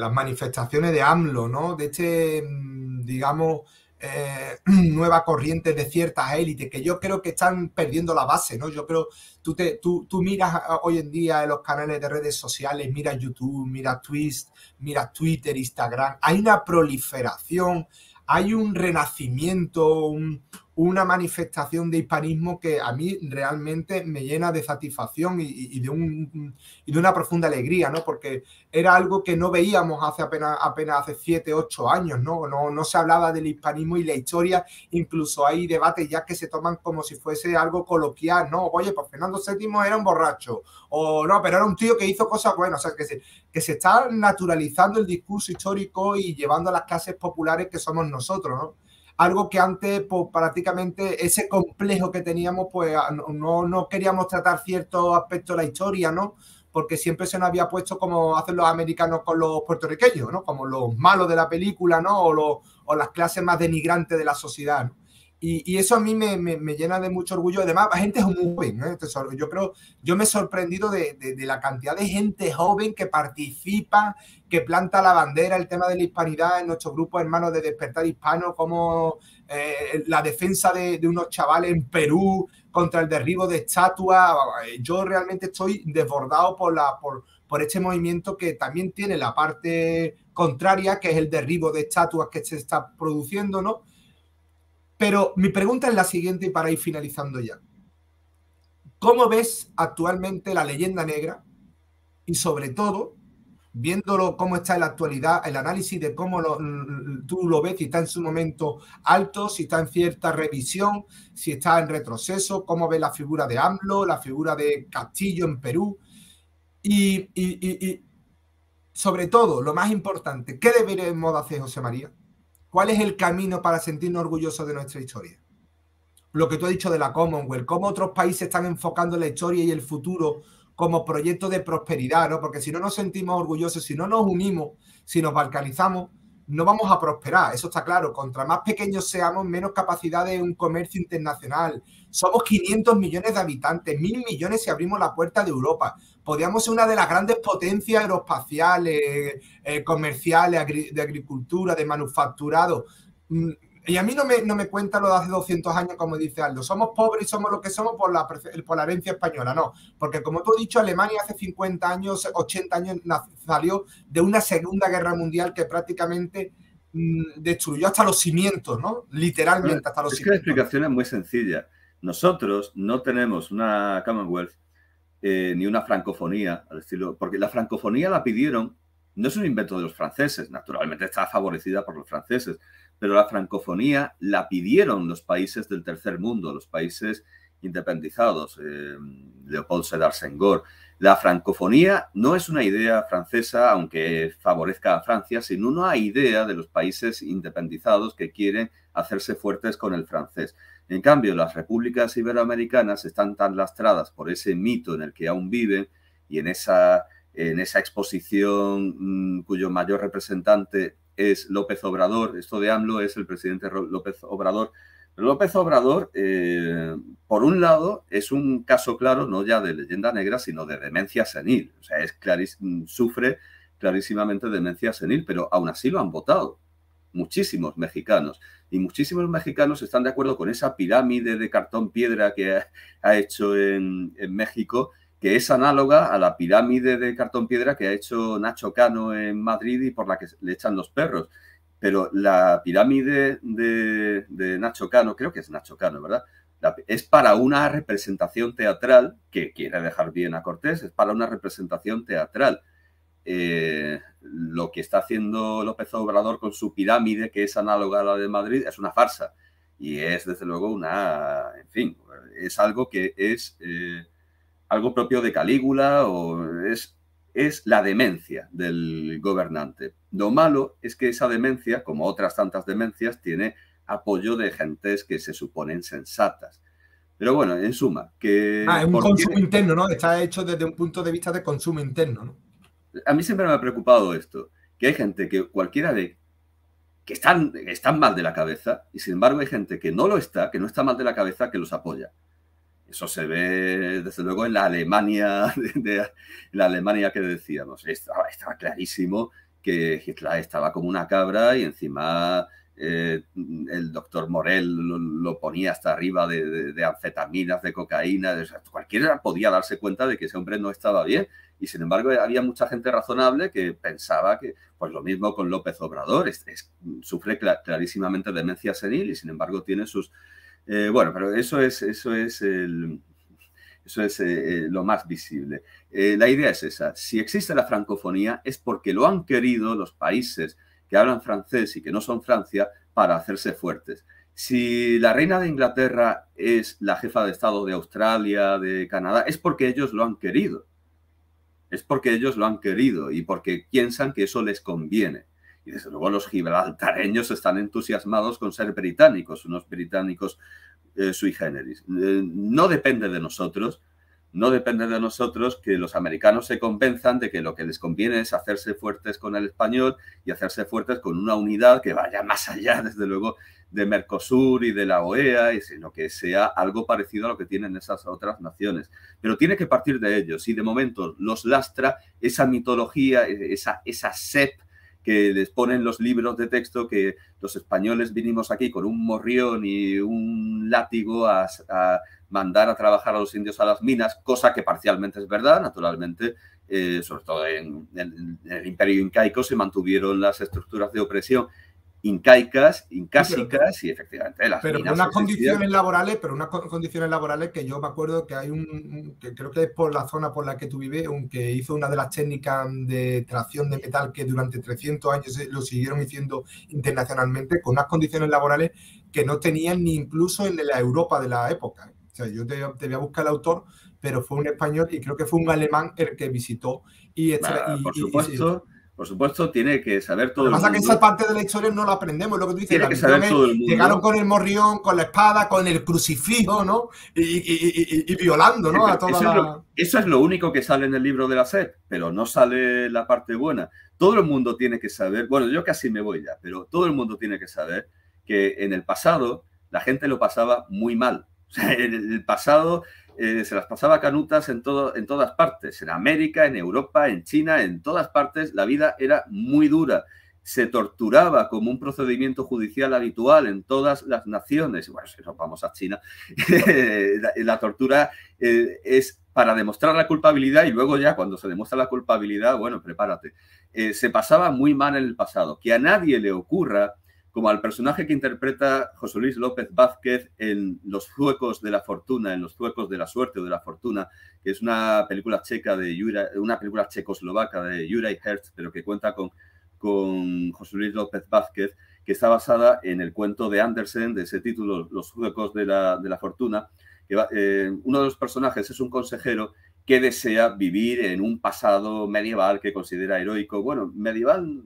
las manifestaciones de AMLO, ¿no? de este, mm, digamos, eh, nueva corriente de ciertas élites que yo creo que están perdiendo la base, ¿no? Yo creo, tú, te, tú, tú miras hoy en día en los canales de redes sociales, miras YouTube, miras Twist, miras Twitter, Instagram, hay una proliferación hay un renacimiento, un, una manifestación de hispanismo que a mí realmente me llena de satisfacción y, de, un, de, una profunda alegría, ¿no? Porque era algo que no veíamos hace apenas, apenas hace 7, 8 años, ¿no? ¿no? se hablaba del hispanismo y la historia, incluso hay debates ya que se toman como si fuese algo coloquial, ¿no? Oye, pues Fernando VII era un borracho, o no, pero era un tío que hizo cosas buenas, o sea, que se, que se está naturalizando el discurso histórico y llevando a las clases populares que somos nosotros, ¿no? algo que antes pues, prácticamente ese complejo que teníamos, pues no, queríamos tratar cierto aspectos de la historia, ¿no? Porque siempre se nos había puesto como hacen los americanos con los puertorriqueños, ¿no? Como los malos de la película, ¿no? O, o las clases más denigrantes de la sociedad, ¿no? Y, eso a mí me, llena de mucho orgullo. Además, la gente es joven. yo creo, yo me he sorprendido de, la cantidad de gente joven que participa, que planta la bandera, el tema de la hispanidad en nuestro grupo Hermanos de Despertar Hispano, como eh, la defensa de, unos chavales en Perú contra el derribo de estatuas. Yo realmente estoy desbordado por, la, por, por este movimiento que también tiene la parte contraria, que es el derribo de estatuas que se está produciendo, ¿no? Pero mi pregunta es la siguiente y para ir finalizando ya. ¿Cómo ves actualmente la leyenda negra y sobre todo, viéndolo cómo está en la actualidad, el análisis de cómo tú lo ves, si está en su momento alto, si está en cierta revisión, si está en retroceso, cómo ves la figura de AMLO, la figura de Castillo en Perú y, y sobre todo, lo más importante, ¿qué deberemos hacer, José María? ¿Cuál es el camino para sentirnos orgullosos de nuestra historia? Lo que tú has dicho de la Commonwealth, cómo otros países están enfocando la historia y el futuro como proyecto de prosperidad, ¿no? Porque si no nos sentimos orgullosos, si no nos unimos, si nos balcanizamos, no vamos a prosperar, eso está claro. Contra más pequeños seamos, menos capacidad de un comercio internacional. Somos 500 millones de habitantes, mil millones si abrimos la puerta de Europa. Podríamos ser una de las grandes potencias aeroespaciales, eh, comerciales, de agricultura, de manufacturado. Mm, y a mí no me, no cuenta lo de hace 200 años, como dice Aldo. Somos pobres y somos lo que somos por la, por herencia española, no. Porque como tú has dicho, Alemania hace 50 años, 80 años salió de una Segunda Guerra Mundial que prácticamente mm, destruyó hasta los cimientos, ¿no? Literalmente hasta los es cimientos. Que la explicación es muy sencilla. Nosotros no tenemos una Commonwealth eh, ni una francofonía al estilo... Porque la francofonía la pidieron no es un invento de los franceses, naturalmente está favorecida por los franceses, pero la francofonía la pidieron los países del tercer mundo, los países independizados, Leopoldo eh, Leopold Sedar Senghor. La francofonía no es una idea francesa, aunque favorezca a Francia, sino una idea de los países independizados que quieren hacerse fuertes con el francés. En cambio, las repúblicas iberoamericanas están tan lastradas por ese mito en el que aún viven y en esa, en esa exposición mm, cuyo mayor representante es López Obrador, esto de AMLO es el presidente López Obrador. López Obrador, eh, por un lado, es un caso claro, no ya de leyenda negra, sino de demencia senil. O sea, es sufre clarísimamente demencia senil, pero aún así lo han votado muchísimos mexicanos. Y muchísimos mexicanos están de acuerdo con esa pirámide de cartón piedra que ha, hecho en, en México que es análoga a la pirámide de cartón piedra que ha hecho Nacho Cano en Madrid y por la que le echan los perros. Pero la pirámide de, Nacho Cano, creo que es Nacho Cano, ¿verdad? es para una representación teatral que quiere dejar bien a Cortés, es para una representación teatral. Eh, lo que está haciendo López Obrador con su pirámide, que es análoga a la de Madrid, es una farsa. Y es, desde luego, una, en fin, es algo que es eh, algo propio de Calígula o es, es la demencia del gobernante. Lo malo es que esa demencia, como otras tantas demencias, tiene apoyo de gentes que se suponen sensatas. Pero bueno, en suma, que... Ah, es un consumo interno, ¿no? Está hecho desde un punto de vista de consumo interno, ¿no? A mí siempre me ha preocupado esto, que hay gente que cualquiera de... que están, que están mal de la cabeza y sin embargo hay gente que no lo está, que no está mal de la cabeza, que los apoya. Eso se ve, desde luego, en la Alemania, de, la Alemania que decíamos. Estaba, estaba, clarísimo que Hitler estaba como una cabra y encima eh, el doctor Morel lo, ponía hasta arriba de, anfetaminas, de cocaína. cualquiera podía darse cuenta de que ese hombre no estaba bien. Y sin embargo, había mucha gente razonable que pensaba que, pues lo mismo con López Obrador, sufre clarísimamente demencia senil y sin embargo tiene sus eh, bueno, pero eso es, eso es, eso es eh, eh, lo más visible. la idea es esa. Si existe la francofonía es porque lo han querido los países que hablan francés y que no son Francia para hacerse fuertes. Si la reina de Inglaterra es la jefa de Estado de Australia, de Canadá, es porque ellos lo han querido. Es porque ellos lo han querido y porque piensan que eso les conviene. Y desde luego los gibraltareños están entusiasmados con ser británicos, unos británicos eh, sui generis. Eh, no depende de nosotros, no depende de nosotros que los americanos se convenzan de que lo que les conviene es hacerse fuertes con el español y hacerse fuertes con una unidad que vaya más allá, desde luego, de Mercosur y de la OEA, y sino que sea algo parecido a lo que tienen esas otras naciones. Pero tiene que partir de ellos y de momento los lastra esa mitología, e, esa, esa sed que les ponen los libros de texto que los españoles vinimos aquí con un morrión y un látigo a, mandar a trabajar a los indios a las minas, cosa que parcialmente es verdad, naturalmente, eh, sobre todo en el imperio incaico se mantuvieron las estructuras de opresión incaicas, incásicas sí, y efectivamente pero unas condiciones laborales, pero unas condiciones laborales que yo me acuerdo que hay un que creo que es por la zona por la que tú vives, aunque hizo una de las técnicas de tracción de metal que durante 300 años lo siguieron haciendo internacionalmente con unas condiciones laborales que no tenían ni incluso en la Europa de la época. O sea, yo te, voy a buscar el autor, pero fue un español y creo que fue un alemán el que visitó y, por supuesto, tiene que saber todo lo que pasa que esa parte de la historia no la aprendemos, lo que tú dices. Llegaron con el morrión, con la espada, con el crucifijo, ¿no? Y, violando, ¿no? a toda eso, es lo, único que sale en el libro de la SED, pero no sale la parte buena. Todo el mundo tiene que saber, bueno, yo casi me voy ya, pero todo el mundo tiene que saber que en el pasado la gente lo pasaba muy mal. O sea, en el pasado eh, se las pasaba canutas en, todo, en todas partes, en América, en Europa, en China, en todas partes, la vida era muy dura. Se torturaba como un procedimiento judicial habitual en todas las naciones. Bueno, si nos vamos a China, la, tortura eh, es para demostrar la culpabilidad y luego ya cuando se demuestra la culpabilidad, bueno, prepárate. Eh, se pasaba muy mal en el pasado. Que a nadie le ocurra como al personaje que interpreta José Luis López Vázquez en Los Zuecos de la Fortuna, en Los Zuecos de la Suerte o de la Fortuna, que es una película checa de una película checoslovaca de Juraj Hertz, pero que cuenta con, con José Luis López Vázquez, que está basada en el cuento de Andersen, de ese título, Los Zuecos de la, de la Fortuna, que eh, uno de los personajes es un consejero que desea vivir en un pasado medieval que considera heroico. Bueno, medieval,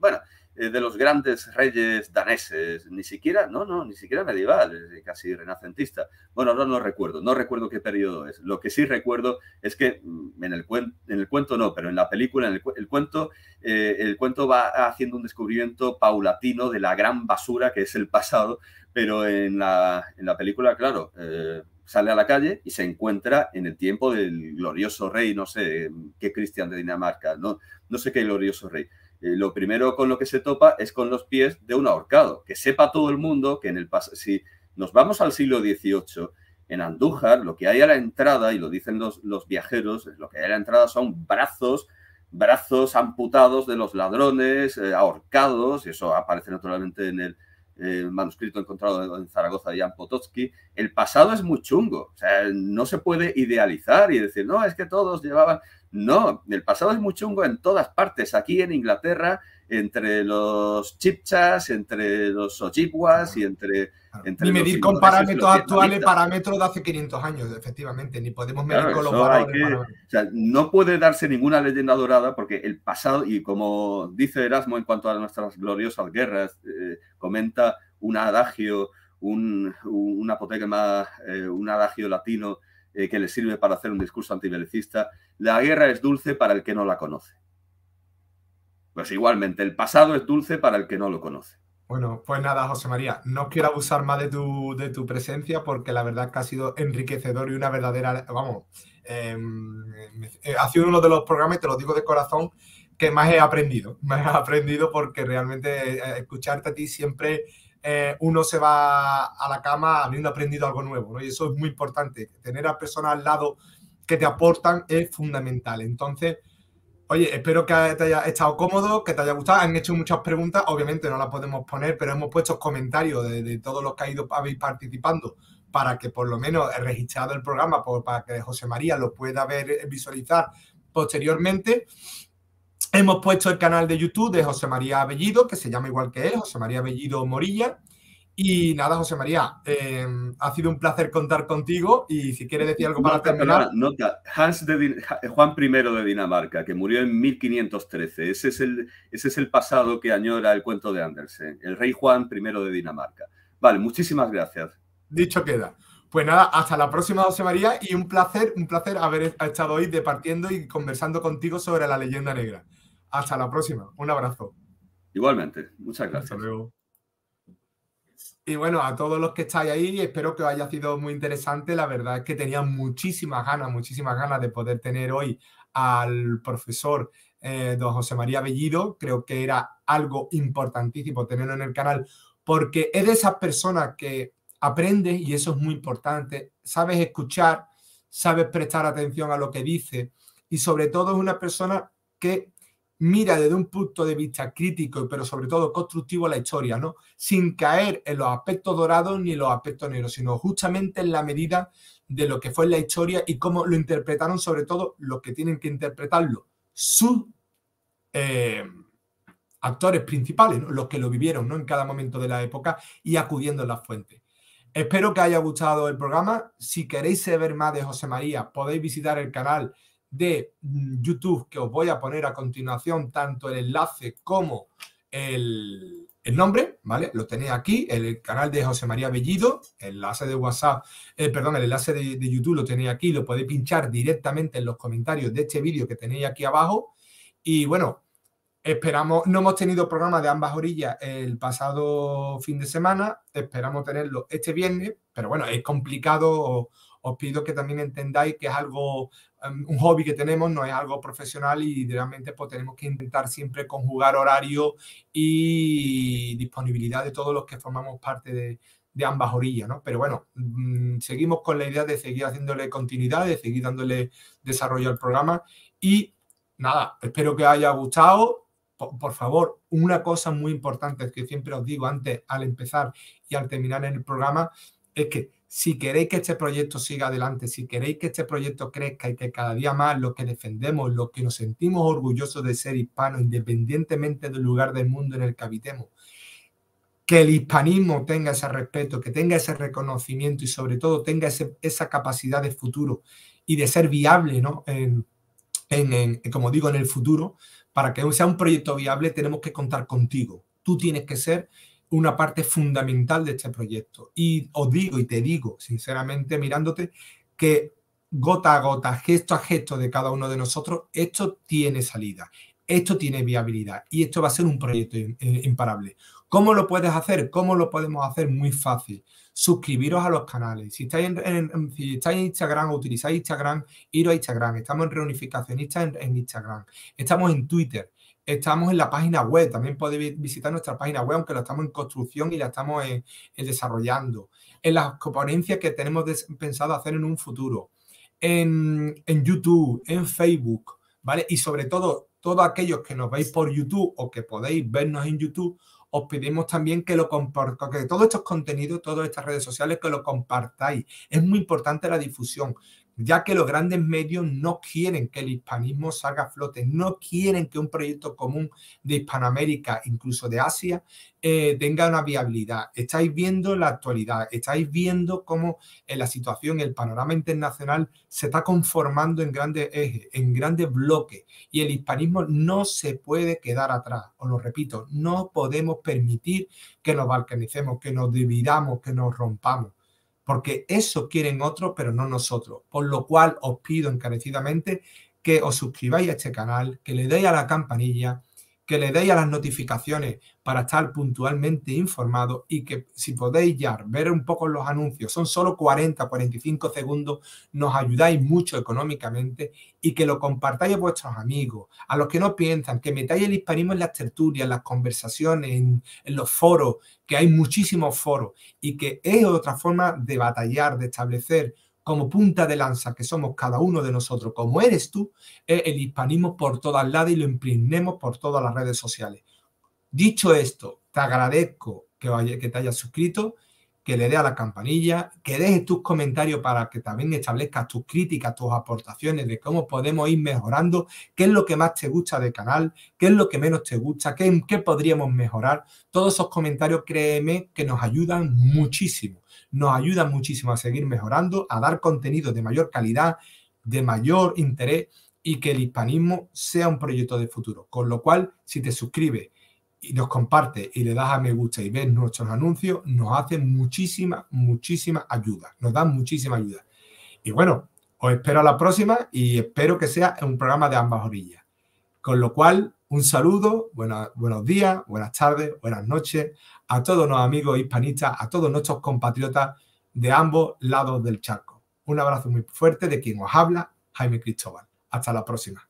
bueno, eh, de los grandes reyes daneses, ni siquiera, no, no, ni siquiera medieval, casi renacentista. Bueno, no, no recuerdo, no recuerdo qué periodo es. Lo que sí recuerdo es que mm, en el, en el cuento no, pero en la película, en el, cuento, eh, el cuento va haciendo un descubrimiento paulatino de la gran basura que es el pasado, pero en la, película, claro, eh, sale a la calle y se encuentra en el tiempo del glorioso rey, no sé mm, qué Cristian de Dinamarca, no, no sé qué glorioso rey eh, lo primero con lo que se topa es con los pies de un ahorcado. Que sepa todo el mundo que en el si nos vamos al siglo XVIII, en Andújar lo que hay a la entrada, y lo dicen los, los viajeros, lo que hay a la entrada son brazos brazos amputados de los ladrones, eh, ahorcados, y eso aparece naturalmente en eh, el, manuscrito encontrado en Zaragoza de Jan Potocki, el pasado es muy chungo. O sea, no se puede idealizar y decir, no, es que todos llevaban. No, el pasado es muy chungo en todas partes. Aquí en Inglaterra, entre los chipchas, entre los ojibwas y entre... entre medir con parámetros actuales parámetros de hace 500 años, efectivamente. Ni podemos medir con los no puede darse ninguna leyenda dorada porque el pasado, y como dice Erasmo en cuanto a nuestras gloriosas guerras, eh, comenta un adagio, un, un eh, un adagio latino eh, que le sirve para hacer un discurso antibelicista. La guerra es dulce para el que no la conoce. Pues igualmente, el pasado es dulce para el que no lo conoce. Bueno, pues nada, José María, no quiero abusar más de tu, de tu presencia porque la verdad que ha sido enriquecedor y una verdadera, vamos, em, eh, ha sido uno de los programas, te lo digo de corazón, que más he aprendido, más he aprendido porque realmente eh, escucharte a ti siempre eh, uno se va a la cama habiendo aprendido algo nuevo, Y eso es muy importante. Tener a personas al lado que te aportan es fundamental. Entonces, oye, espero que te haya estado cómodo, que te haya gustado. Han hecho muchas preguntas, obviamente no las podemos poner, pero hemos puesto comentarios de, todos los que ha ido, habéis participando para que por lo menos he registrado el programa, para que José María lo pueda ver, eh, visualizar posteriormente. Hemos puesto el canal de YouTube de José María Bellido, que se llama igual que él, José María Bellido Morilla. Y nada, José María, em, ha sido un placer contar contigo y si quiere decir algo para terminar. Nota, Hans de, Juan I de Dinamarca, que murió en 1513. Ese es, el, ese es el pasado que añora el cuento de Andersen, el rey Juan I de Dinamarca. Vale, muchísimas gracias. Dicho queda. Pues nada, hasta la próxima, José María, y un placer, un placer haber estado hoy departiendo y conversando contigo sobre la leyenda negra. Hasta la próxima. Un abrazo. Igualmente. Muchas gracias. luego. Y bueno, a todos los que estáis ahí, espero que os haya sido muy interesante. La verdad es que tenía muchísimas ganas, muchísimas ganas de poder tener hoy al profesor eh, don José María Bellido. Creo que era algo importantísimo tenerlo en el canal porque es de esas personas que aprendes y eso es muy importante. Sabes escuchar, sabes prestar atención a lo que dice y sobre todo es una persona que mira desde un punto de vista crítico, pero sobre todo constructivo la historia, ¿no? Sin caer en los aspectos dorados ni en los aspectos negros, sino justamente en la medida de lo que fue la historia y cómo lo interpretaron sobre todo los que tienen que interpretarlo, sus eh, actores principales, los que lo vivieron ¿no? en cada momento de la época y acudiendo a las fuentes. Espero que haya gustado el programa. Si queréis saber más de José María, podéis visitar el canal de mm, YouTube que os voy a poner a continuación, tanto el enlace como el, nombre, ¿vale? Lo tenéis aquí, el canal de José María Bellido, el enlace de WhatsApp, eh, perdón, el enlace de, de, YouTube lo tenéis aquí, lo podéis pinchar directamente en los comentarios de este vídeo que tenéis aquí abajo. Y bueno, esperamos, no hemos tenido programa de ambas orillas el pasado fin de semana, esperamos tenerlo este viernes, pero bueno, es complicado os pido que también entendáis que es algo un hobby que tenemos, no es algo profesional y realmente pues, tenemos que intentar siempre conjugar horario y disponibilidad de todos los que formamos parte de, ambas orillas, ¿no? Pero bueno, mm, seguimos con la idea de seguir haciéndole continuidad, de seguir dándole desarrollo al programa y nada, espero que haya gustado. Por, por, favor, una cosa muy importante que siempre os digo antes, al empezar y al terminar en el programa, es que si queréis que este proyecto siga adelante, si queréis que este proyecto crezca y que cada día más los que defendemos, los que nos sentimos orgullosos de ser hispanos, independientemente del lugar del mundo en el que habitemos, que el hispanismo tenga ese respeto, que tenga ese reconocimiento y sobre todo tenga esa capacidad de futuro y de ser viable, ¿no? como digo, en el futuro, para que sea un proyecto viable tenemos que contar contigo. Tú tienes que ser una parte fundamental de este proyecto. Y os digo y te digo, sinceramente, mirándote, que gota a gota, gesto a gesto de cada uno de nosotros, esto tiene salida, esto tiene viabilidad y esto va a ser un proyecto imparable. ¿Cómo lo puedes hacer? ¿Cómo lo podemos hacer? Muy fácil. Suscribiros a los canales. Si estáis en, Instagram o utilizáis Instagram, iros a Instagram. Estamos en reunificación, en Instagram. Estamos en Twitter. Estamos en la página web, también podéis visitar nuestra página web, aunque la estamos en construcción y la estamos desarrollando. En las componencias que tenemos pensado hacer en un futuro. En, YouTube, en Facebook, ¿vale? Y sobre todo, todos aquellos que nos veis por YouTube o que podéis vernos en YouTube, os pedimos también que lo que todos estos contenidos, todas estas redes sociales, que lo compartáis. Es muy importante la difusión, ya que los grandes medios no quieren que el hispanismo salga a flote, no quieren que un proyecto común de Hispanoamérica, incluso de Asia, eh, tenga una viabilidad. Estáis viendo la actualidad, estáis viendo cómo en eh, la situación, el panorama internacional se está conformando en grandes ejes, en grandes bloques, y el hispanismo no se puede quedar atrás. Os lo repito, no podemos permitir que nos balcanicemos, que nos dividamos, que nos rompamos porque eso quieren otros, pero no nosotros. Por lo cual os pido encarecidamente que os suscribáis a este canal, que le deis a la campanilla, que le deis a las notificaciones para estar puntualmente informado y que si podéis ya ver un poco los anuncios, son solo 40, 45 segundos, nos ayudáis mucho económicamente y que lo compartáis a vuestros amigos, a los que no piensan, que metáis el hispanismo en las tertulias, en las conversaciones, en, en los foros, que hay muchísimos foros y que es otra forma de batallar, de establecer como punta de lanza que somos cada uno de nosotros, como eres tú, el hispanismo por todas lados y lo imprimimos por todas las redes sociales. Dicho esto, te agradezco que, que te hayas suscrito, que le dé a la campanilla, que dejes tus comentarios para que también establezcas tus críticas, tus aportaciones de cómo podemos ir mejorando, qué es lo que más te gusta del canal, qué es lo que menos te gusta, qué, qué podríamos mejorar. Todos esos comentarios, créeme, que nos ayudan muchísimo nos ayuda muchísimo a seguir mejorando, a dar contenido de mayor calidad, de mayor interés y que el hispanismo sea un proyecto de futuro. Con lo cual, si te suscribes y nos compartes y le das a me gusta y ves nuestros anuncios, nos hace muchísima, muchísima ayuda, nos dan muchísima ayuda. Y bueno, os espero a la próxima y espero que sea un programa de ambas orillas. Con lo cual, un saludo, buenos días, buenas tardes, buenas noches a todos los amigos hispanistas, a todos nuestros compatriotas de ambos lados del charco. Un abrazo muy fuerte de quien os habla, Jaime Cristóbal. Hasta la próxima.